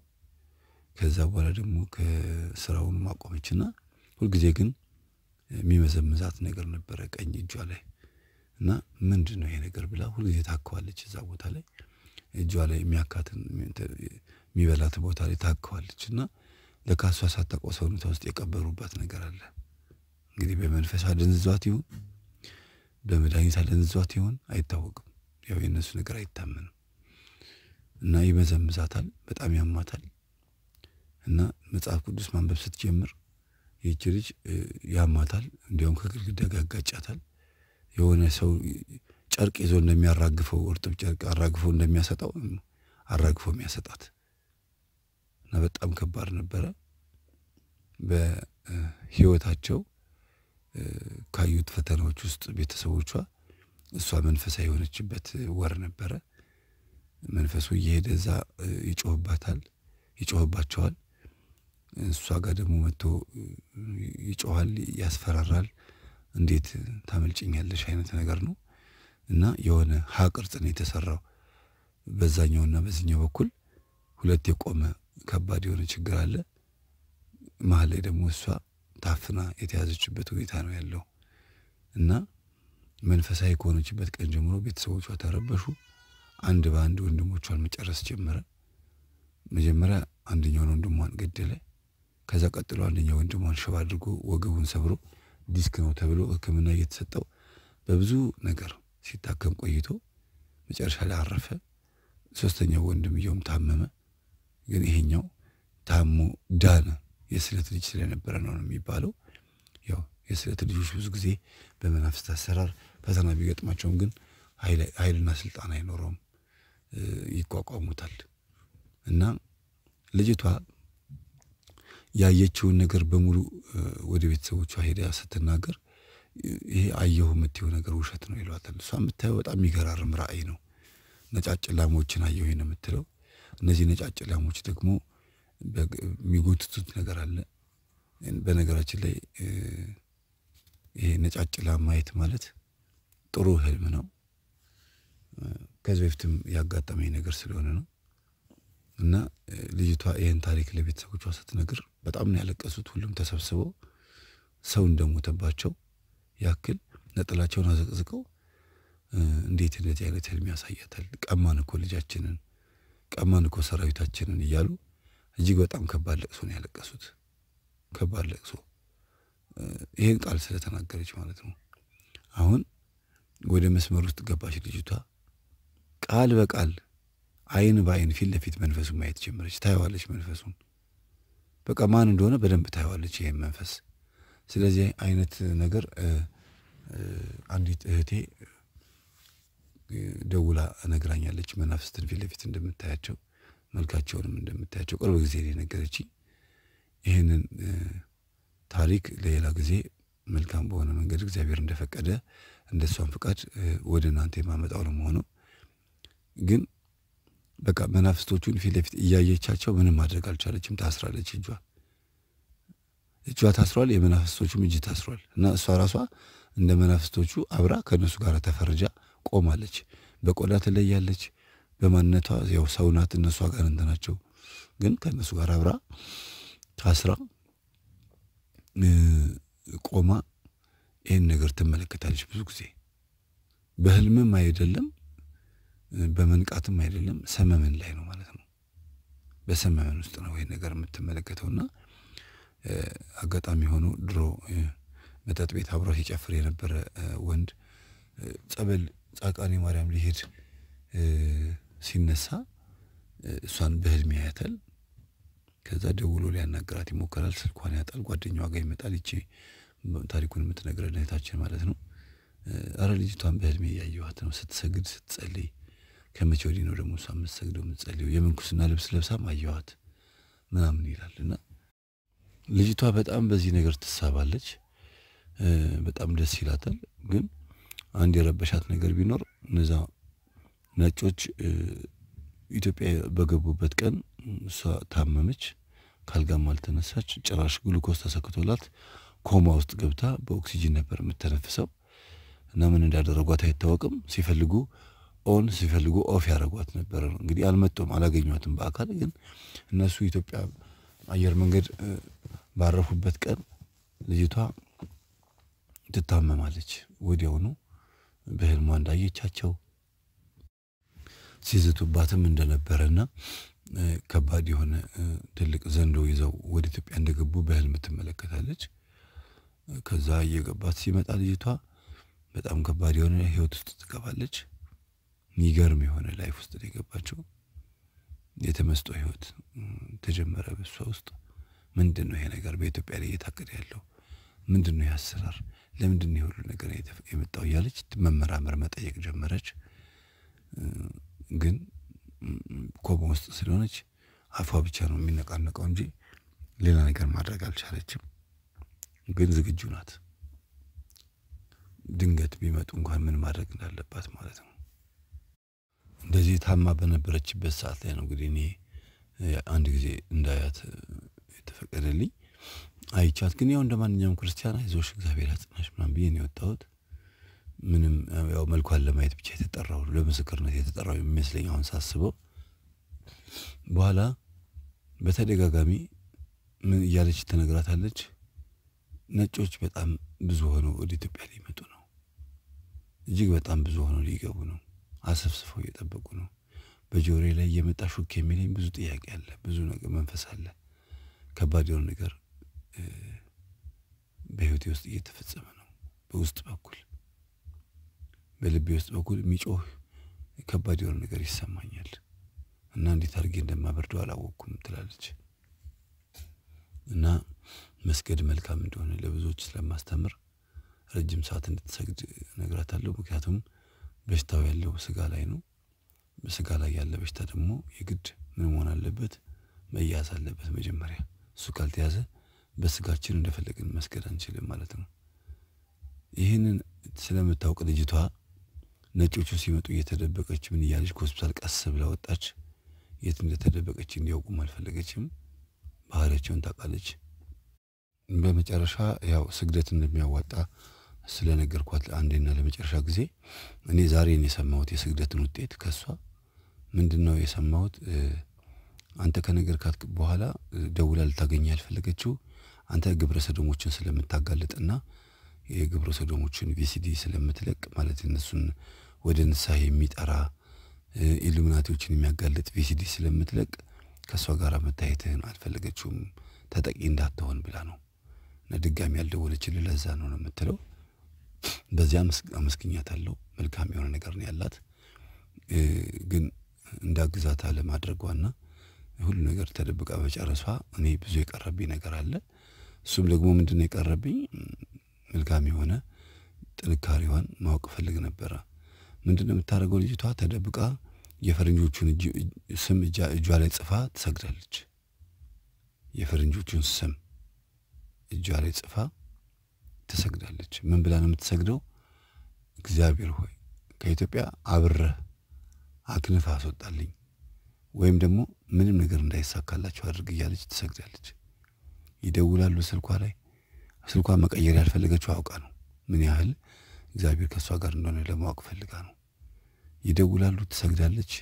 ከዛ በኋላ ደግሞ ከስራውን ማቆመችና ሁልጊዜ ግን የሚመዘምዛት ነገር ነበረ ቀኝ እጇ ላይ እና ምንድን ነው ይሄ ነገር ብላ ሁልጊዜ ታከዋለች እዛ ቦታ ላይ እጇ ላይ የሚያካትን የሚበላት ቦታ ላይ ታክዋለች እና ለካ እሷ ሳታውቀው ሰውነቷ ውስጥ የቀበሩባት ነገር አለ። እንግዲህ በመንፈስ አደንዝዟት ይሁን በመድኃኒት አደንዝዟት ይሁን አይታወቅም። ያው የእነሱ ነገር አይታመንም እና ይመዘምዛታል፣ በጣም ያማታል። እና መጽሐፍ ቅዱስ ማንበብ ስትጀምር ይቺ ልጅ ያማታል፣ እንዲያውም ከግድግዳ ጋር ያጋጫታል። የሆነ ሰው ጨርቅ ይዞ እንደሚያራግፈው እርጥብ ጨርቅ አራግፎ እንደሚያሰጠው አራግፎ የሚያሰጣት እና በጣም ከባድ ነበረ። በህይወታቸው ካዩት ፈተናዎች ውስጥ ቤተሰቦቿ እሷ መንፈሳዊ የሆነችበት ወር ነበረ። መንፈሱ እየሄደ እዛ ይጮህባታል፣ ይጮህባቸዋል። እሷ ጋር ደግሞ መጥቶ ይጮኋል፣ ያስፈራራል። እንዴት ታመልጭኛለሽ አይነት ነገር ነው። እና የሆነ ሀ ቅርጽ ነው የተሰራው። በዛኛውና በዚኛው በኩል ሁለት የቆመ ከባድ የሆነ ችግር አለ። መሀል ላይ ደግሞ እሷ ታፍና የተያዘችበት ሁኔታ ነው ያለው እና መንፈሳዊ ከሆነችበት ቀን ጀምሮ ቤተሰቦቿ ተረበሹ። አንድ በአንድ ወንድሞቿን መጨረስ ጀመረ። መጀመሪያ አንደኛውን ወንድሟን ገደለ። ከዛ ቀጥሎ አንደኛው ወንድሟን ሽባ አድርጎ ወገቡን ሰብሮ ዲስክ ነው ተብሎ ሕክምና እየተሰጠው በብዙ ነገር ሲታከም ቆይቶ መጨረሻ ላይ አረፈ። ሶስተኛው ወንድምየውም ታመመ። ግን ይሄኛው ታሞ ዳነ። የስለት ልጅ ስለነበረ ነው የሚባለው። ያው የስለት ልጆች ብዙ ጊዜ በመናፍስት አሰራር ፈተና ቢገጥማቸውም ግን ኃይልና ስልጣን አይኖረውም፣ ይቋቋሙታል። እና ልጅቷ ያየችውን ነገር በሙሉ ወደ ቤተሰቦቿ ሄዳ ስትናገር ይሄ አየሁ የምትየው ነገር ውሸት ነው ይሏታል። እሷ የምታየው በጣም የሚገራርም ራእይ ነው። ነጫጭ ላሞችን አየሁ ነው የምትለው። እነዚህ ነጫጭ ላሞች ደግሞ የሚጎትቱት ነገር አለ። በነገራችን ላይ ይሄ ነጫጭ ላም ማየት ማለት ጥሩ ህልም ነው። ከዚህ በፊትም ያጋጠመኝ ነገር ስለሆነ ነው። እና ልጅቷ ይህን ታሪክ ለቤተሰቦቿ ስትነግር በጣም ነው ያለቀሱት። ሁሉም ተሰብስበው ሰው እንደሞተባቸው ያክል ነጠላቸውን አዘቅዝቀው እንዴት እንደዚህ አይነት ህልም ያሳያታል? ቀማን እኮ ልጃችንን፣ ቀማን እኮ ሰራዊታችንን እያሉ እጅግ በጣም ከባድ ለቅሶ ነው ያለቀሱት። ከባድ ለቅሶ ይህን ቃል ስለተናገረች ማለት ነው። አሁን ወደ መስመር ውስጥ ገባች ልጅቷ። ቃል በቃል አይን በአይን ፊት ለፊት መንፈሱን ማየት ጀመረች። ታየዋለች። መንፈሱን በቃ ማን እንደሆነ በደንብ ታየዋለች። ይህን መንፈስ ስለዚህ አይነት ነገር አንዲት እህቴ ደውላ ነግራኛለች። መናፍስትን ፊት ለፊት እንደምታያቸው መልካቸውንም እንደምታያቸው ቅርብ ጊዜ የነገረችኝ። ይህንን ታሪክ ለሌላ ጊዜ መልካም በሆነ መንገድ እግዚአብሔር እንደፈቀደ እንደሷን ፍቃድ ወደ እናንተ የማመጣው ነው መሆኑ ግን በቃ መናፍስቶቹን ፊት ለፊት እያየቻቸው ምንም ማድረግ አልቻለችም። ታስራለች እጇ እጇ ታስሯል፣ የመናፍስቶቹም እጅ ታስሯል እና እሷ ራሷ እንደ መናፍስቶቹ አብራ ከእነሱ ጋር ተፈርጃ ቆማለች። በቆዳ ትለያለች። በማንነቷ ያው ሰው ናት፣ ጋር አጋንንት ናቸው። ግን ከእነሱ ጋር አብራ ታስራ ቆማ ይህን ነገር ትመለከታለች። ብዙ ጊዜ በህልምም አይደለም በመንቃትም አይደለም፣ ሰመመን ላይ ነው ማለት ነው። በሰመመን ውስጥ ነው ይህን ነገር የምትመለከተውና አጋጣሚ ሆኖ ድሮ መጠጥ ቤት አብሮ ሲጨፍር የነበረ ወንድ ጸበል ጻቃኔ ማርያም ሊሄድ ሲነሳ እሷን በህልም ያያታል። ከዛ ደውሎ ሊያናገራት ይሞከራል። ስልኳን ያጣል። ጓደኛዋ ጋር ይመጣል። ይቺ ታሪኩን የምትነግረን እህታችን ማለት ነው። አረ ልጅቷን በህልሜ እያየኋት ነው ስትሰግድ ስትጸልይ። ከመቼ ወዲህ ነው ደግሞ እሷ የምትሰግደው የምትጸልየው? የምንኩስና ልብስ ለብሳም አየኋት ምናምን ይላል እና ልጅቷ በጣም በዚህ ነገር ትሳባለች። በጣም ደስ ይላታል። ግን አንድ የረበሻት ነገር ቢኖር እነዛ ነጮች ኢትዮጵያ በገቡበት ቀን እሷ ታመመች፣ ካልጋም አልተነሳች። ጭራሽ ግሉኮስ ተሰክቶላት ኮማ ውስጥ ገብታ በኦክሲጂን ነበር የምተነፍሰው እና ምን እንዳደረጓት አይታወቅም። ሲፈልጉ ኦን ሲፈልጉ ኦፍ ያደረጓት ነበር። እንግዲህ አልመጡም፣ አላገኟትም በአካል ግን እነሱ ኢትዮጵያ አየር መንገድ ባረፉበት ቀን ልጅቷ ትታመማለች ወዲያውኑ በህልሟ እንዳየቻቸው ሲዝቱባትም እንደነበረና ከባድ የሆነ ትልቅ ዘንዶ ይዘው ወደ ኢትዮጵያ እንደገቡ በህልም ትመለከታለች። ከዛ እየገባት ሲመጣ ልጅቷ በጣም ከባድ የሆነ ህይወት ውስጥ ትገባለች። ሚገርም የሆነ ላይፍ ውስጥ ነው የገባችው። የተመስጦ ህይወት ተጀመረ በሷ ውስጥ። ምንድን ነው ይሄ ነገር በኢትዮጵያ ላይ እየታቀደ ያለው? ምንድን ነው ያሰራር አሰራር? ለምንድን ነው የሁሉ ነገር የመጣው? እያለች መመራመር መጠየቅ ጀመረች። ግን ኮማ ውስጥ ስለሆነች አፏ ብቻ ነው የሚነቃነቀው እንጂ ሌላ ነገር ማድረግ አልቻለችም። ግን ዝግጁ ናት። ድንገት ቢመጡ እንኳን ምን ማድረግ እንዳለባት ማለት ነው። እንደዚህ ታማ በነበረችበት ሰዓት ላይ ነው እንግዲህ እኔ አንድ ጊዜ እንዳያት የተፈቀደልኝ። አይቻት ግን ያው እንደ ማንኛውም ክርስቲያን አይዞሽ እግዚአብሔር ያጽናሽ ምናምን ብዬ ነው የወጣሁት። ምንም ያው መልኳን ለማየት ብቻ የተጠራው ለምስክርነት የተጠራው የሚመስለኝ አሁን ሳስበው። በኋላ በተደጋጋሚ ምን እያለች ትነግራታለች። ነጮች በጣም ብዙ ሆነው ወደ ኢትዮጵያ ሊመጡ ነው። እጅግ በጣም ብዙ ሆነው ሊገቡ ነው። አሰብስፈው እየጠበቁ ነው። በጆሬ ላይ እየመጣ ሹክ የሚለኝ ብዙ ጥያቄ አለ፣ ብዙ ነገር መንፈስ አለ። ከባድ የሆነ ነገር በህይወቴ ውስጥ እየተፈጸመ ነው። በውስጥ በኩል በልቤ ውስጥ በኩል የሚጮህ ከባድ የሆነ ነገር ይሰማኛል እና እንዴት አድርጌ እንደማበርደው አላወቅኩም ትላለች እና መስገድ መልካም እንደሆነ ለብዙዎች ስለማስተምር ረጅም ሰዓት እንድትሰግድ ነግራታለሁ። ምክንያቱም በሽታው ያለው ስጋ ላይ ነው። በስጋ ላይ ያለ በሽታ ደግሞ የግድ ምን መሆን አለበት? መያዝ አለበት መጀመሪያ። እሱ ካልተያዘ በስጋችን እንደፈለግን መስገድ አንችልም ማለት ነው። ይህንን ስለምታውቅ ልጅቷ ነጮቹ ሲመጡ እየተደበቀች ምን እያለች ከሆስፒታል ቀስ ብላ ወጣች። የት እንደተደበቀች እንዲያውቁም አልፈለገችም። ባህሪያቸውን ታውቃለች። በመጨረሻ ያው ስግደት እንደሚያዋጣ ስለነገርኳት አንዴና ለመጨረሻ ጊዜ እኔ ዛሬን የሰማሁት የስግደትን ውጤት ከሷ ምንድን ነው የሰማሁት? አንተ ከነገርካት በኋላ ደውላ ልታገኝ ያልፈለገችው አንተ ግብረ ሰዶሞችን ስለምታጋልጥና የግብረ ሰዶሞችን ቪሲዲ ስለምትለቅ ማለት እነሱን ወደ ንስሐ የሚጠራ ኢሉሚናቲዎችን የሚያጋልጥ ቪሲዲ ስለምትለቅ ከእሷ ጋር መታየትህን አልፈለገችውም ተጠቂ እንዳትሆን ብላ ነው እና ድጋሚ ያልደወለችልህ ለዛ ነው ነው የምትለው በዚያ አለው። መልካም የሆነ ነገር ነው ያላት። ግን እንዳግዛት አለማድረጓና ሁሉ ነገር ተደብቃ በጨረሷ እኔ ብዙ የቀረብኝ ነገር አለ። እሱም ደግሞ ምንድን ነው የቀረብኝ? መልካም የሆነ ጥንካሬዋን ማወቅ ፈልግ ነበረ። ምንድን ነው የምታደርገው ልጅቷ? ተደብቃ የፈረንጆቹን ስም እጇ ላይ ጽፋ ትሰግዳለች። የፈረንጆቹን ስም እጇ ላይ ጽፋ ትሰግዳለች። ምን ብላ ነው የምትሰግደው? እግዚአብሔር ሆይ ከኢትዮጵያ አብረህ አክንፍ አስወጣልኝ፣ ወይም ደግሞ ምንም ነገር እንዳይሳካላቸው አድርግ እያለች ትሰግዳለች። ይደውላሉ ስልኳ ላይ። ስልኳ መቀየር ያልፈለገችው አውቃ ነው። ምን ያህል እግዚአብሔር ከእሷ ጋር እንደሆነ ለማወቅ ፈልጋ ነው። ይደውላሉ፣ ትሰግዳለች።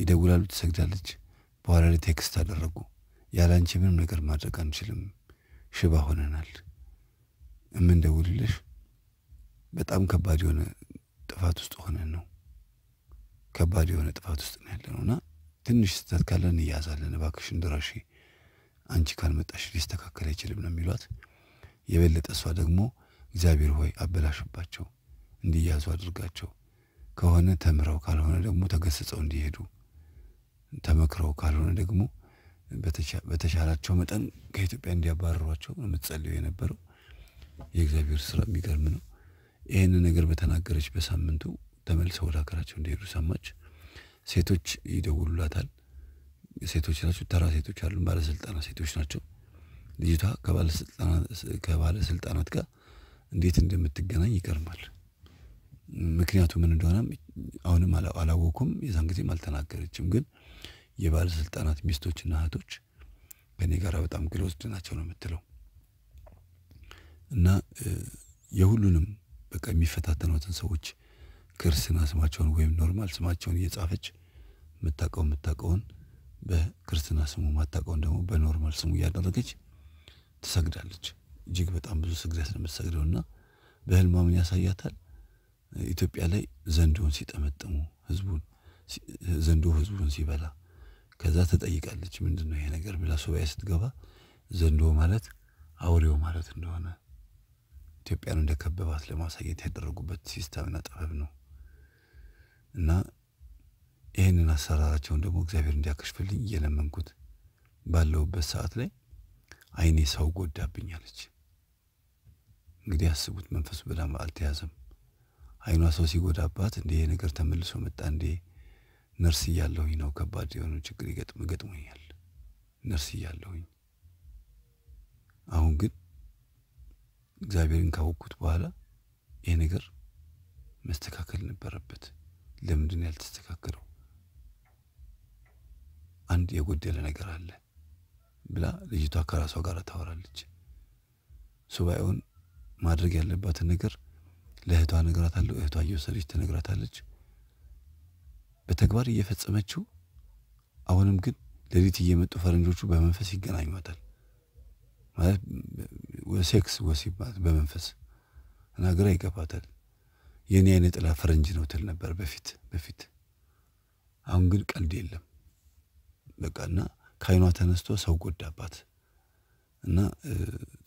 ይደውላሉ፣ ትሰግዳለች። በኋላ ላይ ቴክስት አደረጉ። ያለ አንቺ ምንም ነገር ማድረግ አንችልም፣ ሽባ ሆነናል። የምንደውልልሽ በጣም ከባድ የሆነ ጥፋት ውስጥ ሆነን ነው። ከባድ የሆነ ጥፋት ውስጥ ነው ያለ ነው እና ትንሽ ስህተት ካለን እንያዛለን። እባክሽን ድረሺ፣ አንቺ ካልመጣሽ ሊስተካከል አይችልም ነው የሚሏት። የበለጠ እሷ ደግሞ እግዚአብሔር ሆይ አበላሽባቸው፣ እንዲያዙ አድርጋቸው፣ ከሆነ ተምረው ካልሆነ ደግሞ ተገስጸው እንዲሄዱ፣ ተመክረው ካልሆነ ደግሞ በተቻላቸው መጠን ከኢትዮጵያ እንዲያባረሯቸው ነው የምትጸልዩ የነበረው። የእግዚአብሔር ስራ የሚገርም ነው። ይህን ነገር በተናገረች በሳምንቱ ተመልሰው ወደ ሀገራቸው እንደሄዱ ሰማች። ሴቶች ይደውሉላታል። ሴቶች ናቸው፣ ተራ ሴቶች አሉ፣ ባለስልጣናት ሴቶች ናቸው። ልጅቷ ከባለስልጣናት ጋር እንዴት እንደምትገናኝ ይገርማል። ምክንያቱ ምን እንደሆነም አሁንም አላወኩም፣ የዛን ጊዜም አልተናገረችም። ግን የባለስልጣናት ሚስቶችና እህቶች ከእኔ ጋር በጣም ክሎዝድ ናቸው ነው የምትለው እና የሁሉንም በቃ የሚፈታተኗትን ሰዎች ክርስትና ስማቸውን ወይም ኖርማል ስማቸውን እየጻፈች የምታውቀው የምታውቀውን በክርስትና ስሙ ማታውቀውን ደግሞ በኖርማል ስሙ እያደረገች ትሰግዳለች። እጅግ በጣም ብዙ ስግደት ነው የምትሰግደው እና በህልማ ምን ያሳያታል? ኢትዮጵያ ላይ ዘንዶውን ሲጠመጥሙ ህዝቡን ዘንዶ ህዝቡን ሲበላ ከዛ ትጠይቃለች፣ ምንድን ነው ይሄ ነገር ብላ ሱባኤ ስትገባ ዘንዶ ማለት አውሬው ማለት እንደሆነ ኢትዮጵያን ከበባት ለማሳየት ያደረጉበት ሲስተምና ጥበብ ነው እና ይህንን አሰራራቸውን ደግሞ እግዚአብሔር እንዲያከሽፍልኝ እየለመንኩት ባለሁበት ሰዓት ላይ አይኔ ሰው ጎዳብኛለች። እንግዲህ አስቡት፣ መንፈሱ በጣም አልተያዘም። አይኗ ሰው ሲጎዳባት እንደ ነገር ተመልሶ መጣ። እንዴ ነርስ እያለሁኝ ነው ከባድ የሆነ ችግር ገጥሞኛል ነርስ እያለሁኝ። አሁን ግን እግዚአብሔርን ካወቅኩት በኋላ ይሄ ነገር መስተካከል ነበረበት። ለምንድን ያልተስተካከለው? አንድ የጎደለ ነገር አለ ብላ ልጅቷ ከራሷ ጋር ታወራለች። ሱባኤውን ማድረግ ያለባትን ነገር ለእህቷ ነግራታለሁ። እህቷ እየወሰደች ትነግራታለች። በተግባር እየፈጸመችው አሁንም ግን ሌሊት እየመጡ ፈረንጆቹ በመንፈስ ይገናኟታል። ማለት ሴክስ ወሲብ ማለት በመንፈስ እና ግራ ይገባታል። የኔ አይነ ጥላ ፈረንጅ ነው ትል ነበር በፊት በፊት። አሁን ግን ቀልድ የለም በቃ እና ከአይኗ ተነስቶ ሰው ጎዳባት እና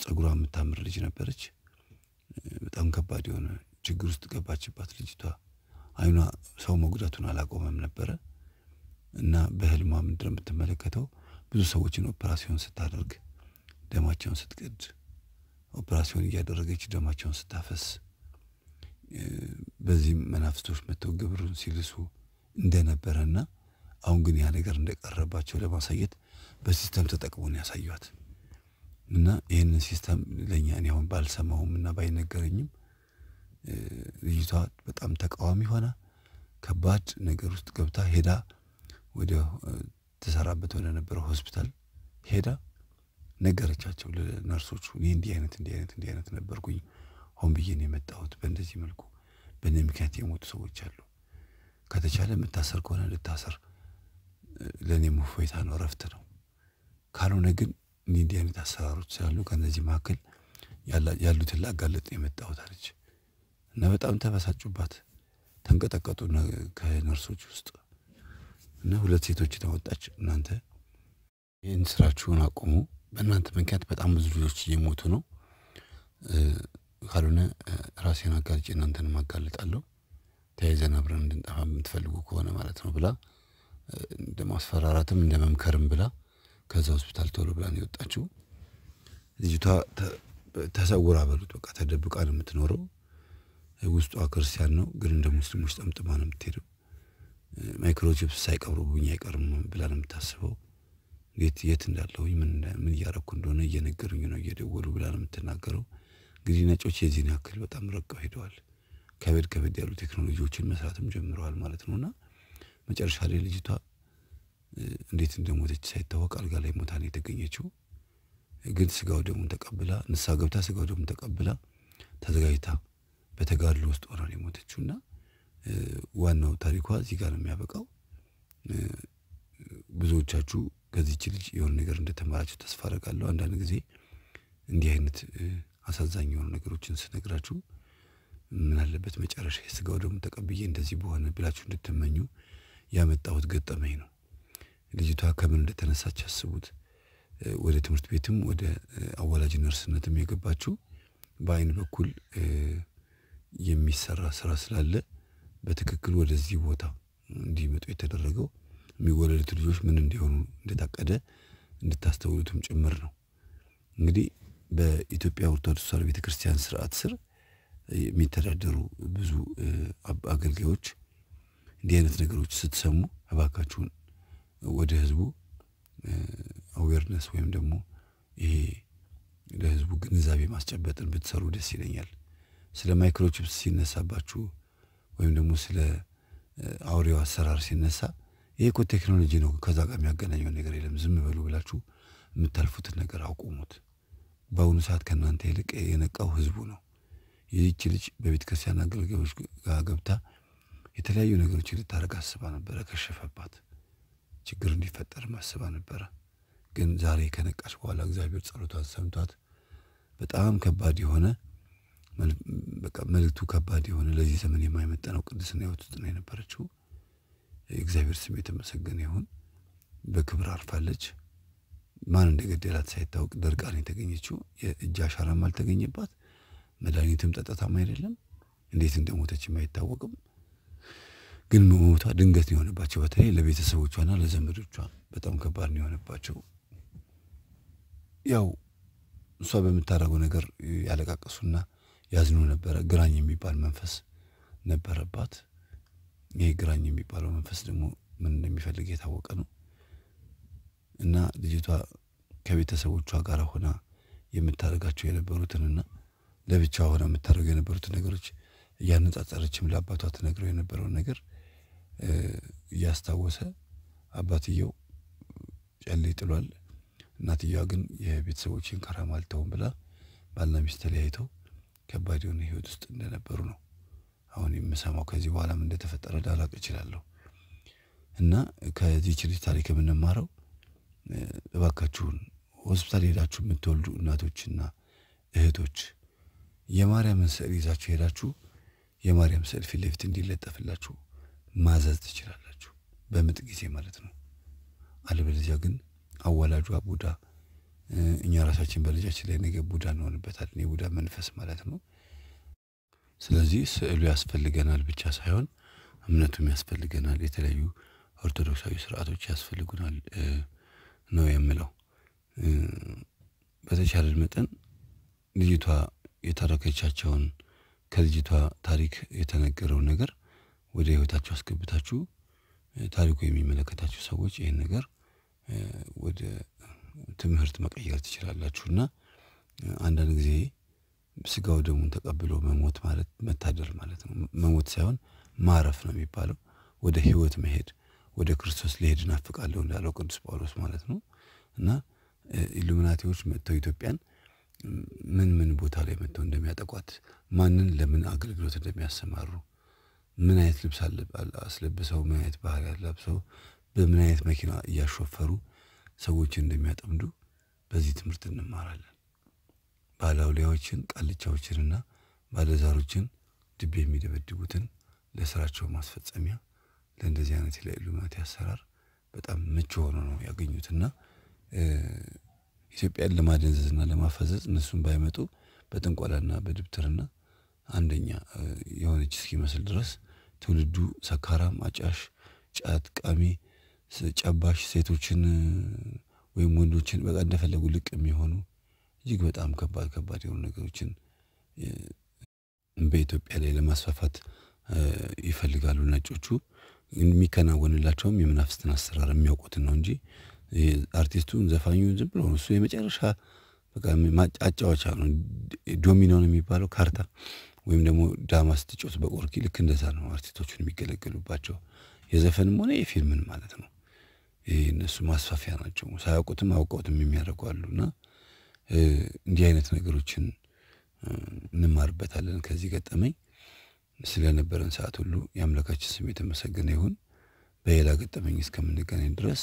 ጸጉሯ የምታምር ልጅ ነበረች። በጣም ከባድ የሆነ ችግር ውስጥ ገባችባት ልጅቷ። አይኗ ሰው መጉዳቱን አላቆመም ነበረ እና በህልሟ ምድር የምትመለከተው ብዙ ሰዎችን ኦፕራሲዮን ስታደርግ ደማቸውን ስትቀድ፣ ኦፕራሲዮን እያደረገች ደማቸውን ስታፈስ፣ በዚህም መናፍስቶች መጥተው ግብሩን ሲልሱ እንደነበረና አሁን ግን ያ ነገር እንደቀረባቸው ለማሳየት በሲስተም ተጠቅሞን ያሳዩት እና ይህንን ሲስተም ለእኛ እኔ አሁን ባልሰማውም እና ባይነገረኝም ልጅቷ በጣም ተቃዋሚ ሆና ከባድ ነገር ውስጥ ገብታ ሄዳ ወደ ተሰራበት ወደ ነበረው ሆስፒታል ሄዳ ነገረቻቸው ለነርሶቹ። እኔ እንዲህ አይነት እንዲህ አይነት እንዲህ አይነት ነበርኩኝ፣ ሆን ብዬ ነው የመጣሁት። በእንደዚህ መልኩ በእኔ ምክንያት የሞቱ ሰዎች አሉ። ከተቻለ የምታሰር ከሆነ ልታሰር፣ ለእኔ ሙፎይታ ነው፣ ረፍት ነው። ካልሆነ ግን እኔ እንዲህ አይነት አሰራሮች ስላሉ ከእነዚህ መካከል ያሉትን ላጋለጥ የመጣሁት አለች እና በጣም ተበሳጩባት። ተንቀጠቀጡ ከነርሶች ውስጥ እና ሁለት ሴቶች ተወጣች። እናንተ ይህን ስራችሁን አቁሙ በእናንተ ምክንያት በጣም ብዙ ልጆች እየሞቱ ነው። ካልሆነ ራሴን አጋልጬ እናንተን ማጋለጣለሁ ተያይዘን አብረን እንድንጠፋ የምትፈልጉ ከሆነ ማለት ነው ብላ እንደ ማስፈራራትም እንደ መምከርም ብላ ከዛ ሆስፒታል ቶሎ ብላ ነው የወጣችው። ልጅቷ ተሰውራ በሉት በቃ ተደብቃ ነው የምትኖረው። ውስጧ ክርስቲያን ነው፣ ግን እንደ ሙስሊሞች ጠምጥማ ነው የምትሄደው። ማይክሮቺፕስ ሳይቀብሩብኝ አይቀርም ብላ ነው የምታስበው። የት የት እንዳለሁኝ ምን እያረኩ እንደሆነ እየነገሩኝ ነው እየደወሉ ብላ ነው የምትናገረው። እንግዲህ ነጮች የዚህን ያክል በጣም ረቀው ሄደዋል። ከበድ ከበድ ያሉ ቴክኖሎጂዎችን መስራትም ጀምረዋል ማለት ነው እና መጨረሻ ላይ ልጅቷ እንዴት እንደሞተች ሳይታወቅ አልጋ ላይ ሞታ ነው የተገኘችው። ግን ስጋው ደሙን ተቀብላ ንሳ ገብታ ስጋው ደሙን ተቀብላ ተዘጋጅታ በተጋድሎ ውስጥ ሆና ነው የሞተችው እና ዋናው ታሪኳ እዚህ ጋር ነው የሚያበቃው። ብዙዎቻችሁ ከዚች ልጅ የሆነ ነገር እንደተማራችሁ ተስፋ አደርጋለሁ። አንዳንድ ጊዜ እንዲህ አይነት አሳዛኝ የሆኑ ነገሮችን ስነግራችሁ ምን አለበት መጨረሻ የስጋው ደግሞ ተቀብዬ እንደዚህ በሆነ ብላችሁ እንድትመኙ ያመጣሁት ገጠመኝ ነው። ልጅቷ ከምን እንደተነሳች አስቡት። ወደ ትምህርት ቤትም ወደ አዋላጅ ነርስነትም የገባችው በአይን በኩል የሚሰራ ስራ ስላለ በትክክል ወደዚህ ቦታ እንዲመጡ የተደረገው የሚወለዱት ልጆች ምን እንዲሆኑ እንደታቀደ እንድታስተውሉትም ጭምር ነው። እንግዲህ በኢትዮጵያ ኦርቶዶክስ ተዋሕዶ ቤተ ክርስቲያን ስርዓት ስር የሚተዳደሩ ብዙ አገልጋዮች እንዲህ አይነት ነገሮች ስትሰሙ እባካችሁን ወደ ህዝቡ አዌርነስ ወይም ደግሞ ይሄ ለህዝቡ ግንዛቤ ማስጨበጥን ብትሰሩ ደስ ይለኛል። ስለ ማይክሮቺፕስ ሲነሳባችሁ ወይም ደግሞ ስለ አውሬው አሰራር ሲነሳ ይሄ እኮ ቴክኖሎጂ ነው። ከዛ ጋር የሚያገናኘው ነገር የለም። ዝም በሉ ብላችሁ የምታልፉትን ነገር አቁሙት። በአሁኑ ሰዓት ከእናንተ ይልቅ የነቃው ህዝቡ ነው። ይህች ልጅ በቤተ ክርስቲያን አገልጋዮች ጋር ገብታ የተለያዩ ነገሮች ልታደርግ አስባ ነበረ። ከሸፈባት ችግር እንዲፈጠርም አስባ ነበረ። ግን ዛሬ ከነቃች በኋላ እግዚአብሔር ጸሎቷን ሰምቷት በጣም ከባድ የሆነ በቃ መልእክቱ ከባድ የሆነ ለዚህ ዘመን የማይመጠነው ቅድስና ህይወት ውስጥ ነው የነበረችው። የእግዚአብሔር ስም የተመሰገነ ይሁን። በክብር አርፋለች። ማን እንደገደላት ሳይታወቅ ደርቃ ነው የተገኘችው። የእጅ አሻራም አልተገኘባት፣ መድኃኒትም ጠጠታም አይደለም። እንዴት እንደሞተችም አይታወቅም። ግን መሞቷ ድንገት የሆነባቸው። በተለይ ለቤተሰቦቿና ለዘመዶቿ በጣም ከባድ ነው የሆነባቸው። ያው እሷ በምታደርገው ነገር ያለቃቀሱና ያዝኑ ነበረ። ግራኝ የሚባል መንፈስ ነበረባት። ይሄ ግራኝ የሚባለው መንፈስ ደግሞ ምን እንደሚፈልግ የታወቀ ነው እና ልጅቷ ከቤተሰቦቿ ጋር ሆና የምታደርጋቸው የነበሩትንና ለብቻ ሆና የምታደርገው የነበሩትን ነገሮች እያነጻጸረችም ለአባቷ ትነግረው የነበረውን ነገር እያስታወሰ አባትየው ጨሌ ጥሏል። እናትየዋ ግን የቤተሰቦችን ከራም አልተውም ብላ ባልና ሚስት ተለያይተው ከባድ የሆነ ህይወት ውስጥ እንደነበሩ ነው። አሁን የምሰማው ከዚህ በኋላም እንደተፈጠረ ላላቅ እችላለሁ። እና ከዚች ልጅ ታሪክ የምንማረው እባካችሁን ሆስፒታል ሄዳችሁ የምትወልዱ እናቶችና እህቶች የማርያምን ስዕል ይዛችሁ ሄዳችሁ የማርያም ስዕል ፊት ለፊት እንዲለጠፍላችሁ ማዘዝ ትችላላችሁ፣ በምጥ ጊዜ ማለት ነው። አለበለዚያ ግን አዋላጇ ቡዳ እኛ ራሳችን በልጃችን ላይ ነገ ቡዳ እንሆንበታለን። የቡዳ መንፈስ ማለት ነው። ስለዚህ ስዕሉ ያስፈልገናል ብቻ ሳይሆን እምነቱም ያስፈልገናል፣ የተለያዩ ኦርቶዶክሳዊ ስርዓቶች ያስፈልጉናል ነው የምለው። በተቻለ መጠን ልጅቷ የታረከቻቸውን ከልጅቷ ታሪክ የተነገረው ነገር ወደ ህይወታችሁ አስገብታችሁ ታሪኩ የሚመለከታችሁ ሰዎች ይህን ነገር ወደ ትምህርት መቀየር ትችላላችሁና አንዳንድ ጊዜ ስጋው ደሙን ተቀብሎ መሞት ማለት መታደር ማለት ነው። መሞት ሳይሆን ማረፍ ነው የሚባለው። ወደ ህይወት መሄድ ወደ ክርስቶስ ሊሄድ እናፍቃለሁ እንዳለው ቅዱስ ጳውሎስ ማለት ነው። እና ኢሉሚናቲዎች መጥተው ኢትዮጵያን ምን ምን ቦታ ላይ መጥተው እንደሚያጠቋት፣ ማንን ለምን አገልግሎት እንደሚያሰማሩ፣ ምን አይነት ልብስ አስለብሰው፣ ምን አይነት ባህል አላብሰው፣ በምን አይነት መኪና እያሾፈሩ ሰዎችን እንደሚያጠምዱ በዚህ ትምህርት እንማራለን። ባለውሊያዎችን ቃልቻዎችንና ባለዛሮችን ድብ የሚደበድቡትን ለስራቸው ማስፈጸሚያ ለእንደዚህ አይነት ለኢሉሚናቲ አሰራር በጣም ምቹ ሆኖ ነው ያገኙትና ኢትዮጵያን ለማደንዘዝና ለማፈዘዝ እነሱን ባይመጡ በጥንቆላና በድብትርና አንደኛ የሆነች እስኪመስል ድረስ ትውልዱ ሰካራም፣ አጫሽ፣ ጫት ቃሚ፣ ጨባሽ ሴቶችን ወይም ወንዶችን በቃ እንደፈለጉ ልቅ የሚሆኑ እጅግ በጣም ከባድ ከባድ የሆኑ ነገሮችን በኢትዮጵያ ላይ ለማስፋፋት ይፈልጋሉ ነጮቹ። የሚከናወንላቸውም የመናፍስትን አሰራር የሚያውቁትን ነው እንጂ አርቲስቱን ዘፋኙ ዝም ብሎ እሱ የመጨረሻ በቃ አጫዋቻ ነው። ዶሚኖን የሚባለው ካርታ ወይም ደግሞ ዳማ ስትጮት በቆርኪ ልክ እንደዛ ነው አርቲስቶቹን የሚገለገሉባቸው የዘፈንም ሆነ የፊልምን ማለት ነው። ይህ እነሱ ማስፋፊያ ናቸው። ሳያውቁትም አውቀውትም የሚያደርጉ አሉና እንዲህ አይነት ነገሮችን እንማርበታለን ከዚህ ገጠመኝ። ስለነበረን ሰዓት ሁሉ የአምላካችን ስም የተመሰገነ ይሁን። በሌላ ገጠመኝ እስከምንገናኝ ድረስ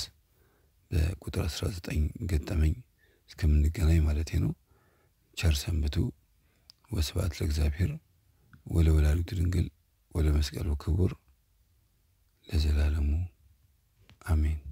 በቁጥር 19 ገጠመኝ እስከምንገናኝ ማለቴ ነው። ቸር ሰንብቱ። ወስብሐት ለእግዚአብሔር ወለወላዲቱ ድንግል ወለመስቀሉ ክቡር ለዘላለሙ አሜን።